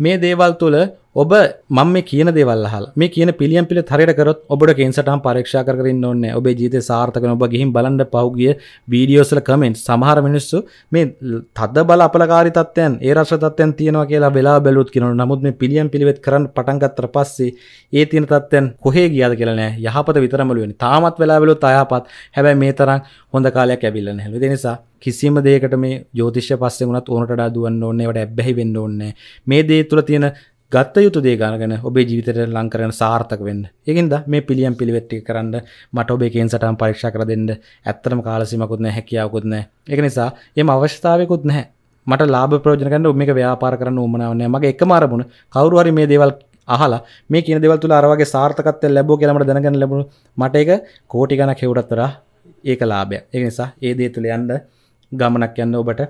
මේ දේවල් තුල ඔබ මම මේ කියන දේවල් අහලා මේ කියන පිළියම් පිළිත් හරියට කරොත් ඔබට කේන්සටහම් පරීක්ෂා කර කර ඉන්න ඕනේ ඔබේ ජීවිතේ සාර්ථක වෙන ඔබ ගිහින් බලන්න පහුගිය වීඩියෝස් වල කමෙන්ට්ස් සමහර මිනිස්සු මේ තද බල අපලකාරී තත්ත්වයන් ඒ රස තත්ත්වයන් තියෙනවා කියලා වෙලා බැලුවොත් කියනවා නමුත් මේ පිළියම් පිළිවෙත් කරන්න පටන් ගත්තට පස්සේ ඒ තියෙන තත්ත්වයන් කොහේ ගියාද කියලා නෑ යහපත විතරමලු වෙන්නේ තාමත් වෙලා බැලුවොත් අයහපත් හැබැයි මේ තරම් හොඳ කාලයක් ඇවිල්ලා නැහැ ඒ නිසා කිසිම දෙයකට මේ ජෝතිෂ්‍ය පස්සේ වුණත් ඕනට වඩා දුවන්න ඕනේ ඒවට ඇබ්බැහි වෙන්න ඕනේ මේ දේ තුල තියෙන ගත්ත යුතු දේගනගෙන ඔබේ ජීවිතයට ලංකරන සාර්ථක වෙන්න ඒකින්ද මේ පිළියම් පිළිවෙත්ටි කරන්න මට ඔබේ කේන් සටන් පරීක්ෂා කර දෙන්න ඇත්තරම කාලසිමකුත් නැහැ හැකියාවකුත් නැහැ ඒක නිසා එම අවශ්‍යතාවයකුත් නැහැ මට ලාභ ප්‍රයෝජන ගන්න ඔබ මේක ව්‍යාපාර කරන්න උවමනාවක් නැහැ මගේ එකම අරමුණ කවුරු හරි මේ දේවල් අහලා මේ කියන දේවල් තුල අර වගේ සාර්ථකත්වයක් ලැබුවා කියලා මට දැනගන්න ලැබුණා මට ඒක කෝටි ගණක් හේවටත් වඩා ඒක ලාභයක්. ඒ නිසා ඒ දේ තුල යන්න ගමනක් යන්න ඔබට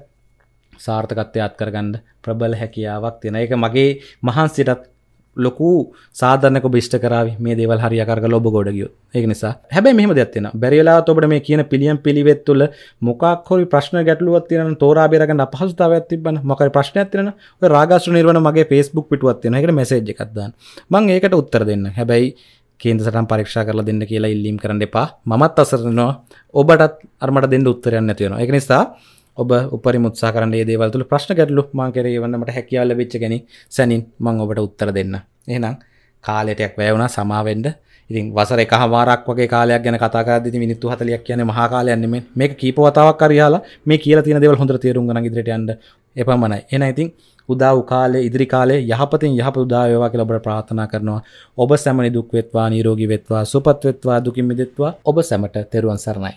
සාර්ථකත්වයක් කරගන්න ප්‍රබල හැකියාවක් තියෙන එක මගේ මහන්සිටත් ලොකු සාධනක බිෂ්ට කරාව මේ දේවල් හරියාකාරක ලොබ ගොඩගියෝ ඒක නිසා හැබැයි මෙහම දෙයක්ත්තින බැරිලා ඔබට මේ කියන පිළියම් පිළිවෙත් තුළ මොකක් හොරි ප්‍රශ්න ගැටලුවත් තියෙන තෝරා බේරගන්න අපහසුතාවයක් තිබ්බන මොකරි ප්‍රශ්නයක් තියෙන ඔය රාගාසු නිර්වණ මගේ Facebook පිටුවක් තියෙන එකට මැසේජ් එකක් දාන්න මම ඒකට උත්තර දෙන්න හැබැයි කේන්ද සටන් පරීක්ෂා කරලා දෙන්න කියලා ඉල්ලීම් කරන්න එපා මමත් අසරනවා ඔබටත් අරමට දෙන්න උත්තරයන්න තියෙනවා ඒක නිසා ඔබ උපරි මුත්සා කරන්න දේවල් තුළ ප්‍රශ්න ගැටලු මං කරේ වන්නට හැකියාව ලැබිච්ච ගැන සැනින් මං ඔබට උත්තර දෙන්න. එහෙනම් කාලයටයක් වැය වුණා සමාවෙන්න. ඉතින් වසර එක හමාරක් වගේ කාලයක් ගැන කතා කරද්දී මිනිත්තු 40ක් කියන්නේ මහා කාලයක් නෙමෙයි. මේක කීප වතාවක් හරියලා මේ කියලා තියෙන දේවල් හොඳට තේරුම් ගන්න ඉදිරියට යන්න එපමණයි. එහෙනම් ඉතින් උදා වූ කාලේ ඉදිරි කාලේ යහපතින් යහපත උදා වේවා කියලා ඔබට ප්‍රාර්ථනා කරනවා. ඔබ සැම නිදුක් වෙත්වා, නිරෝගී වෙත්වා, සුවපත් වෙත්වා, දුකින් මිදෙත්වා. ඔබ සැමට තෙරුවන් සරණයි.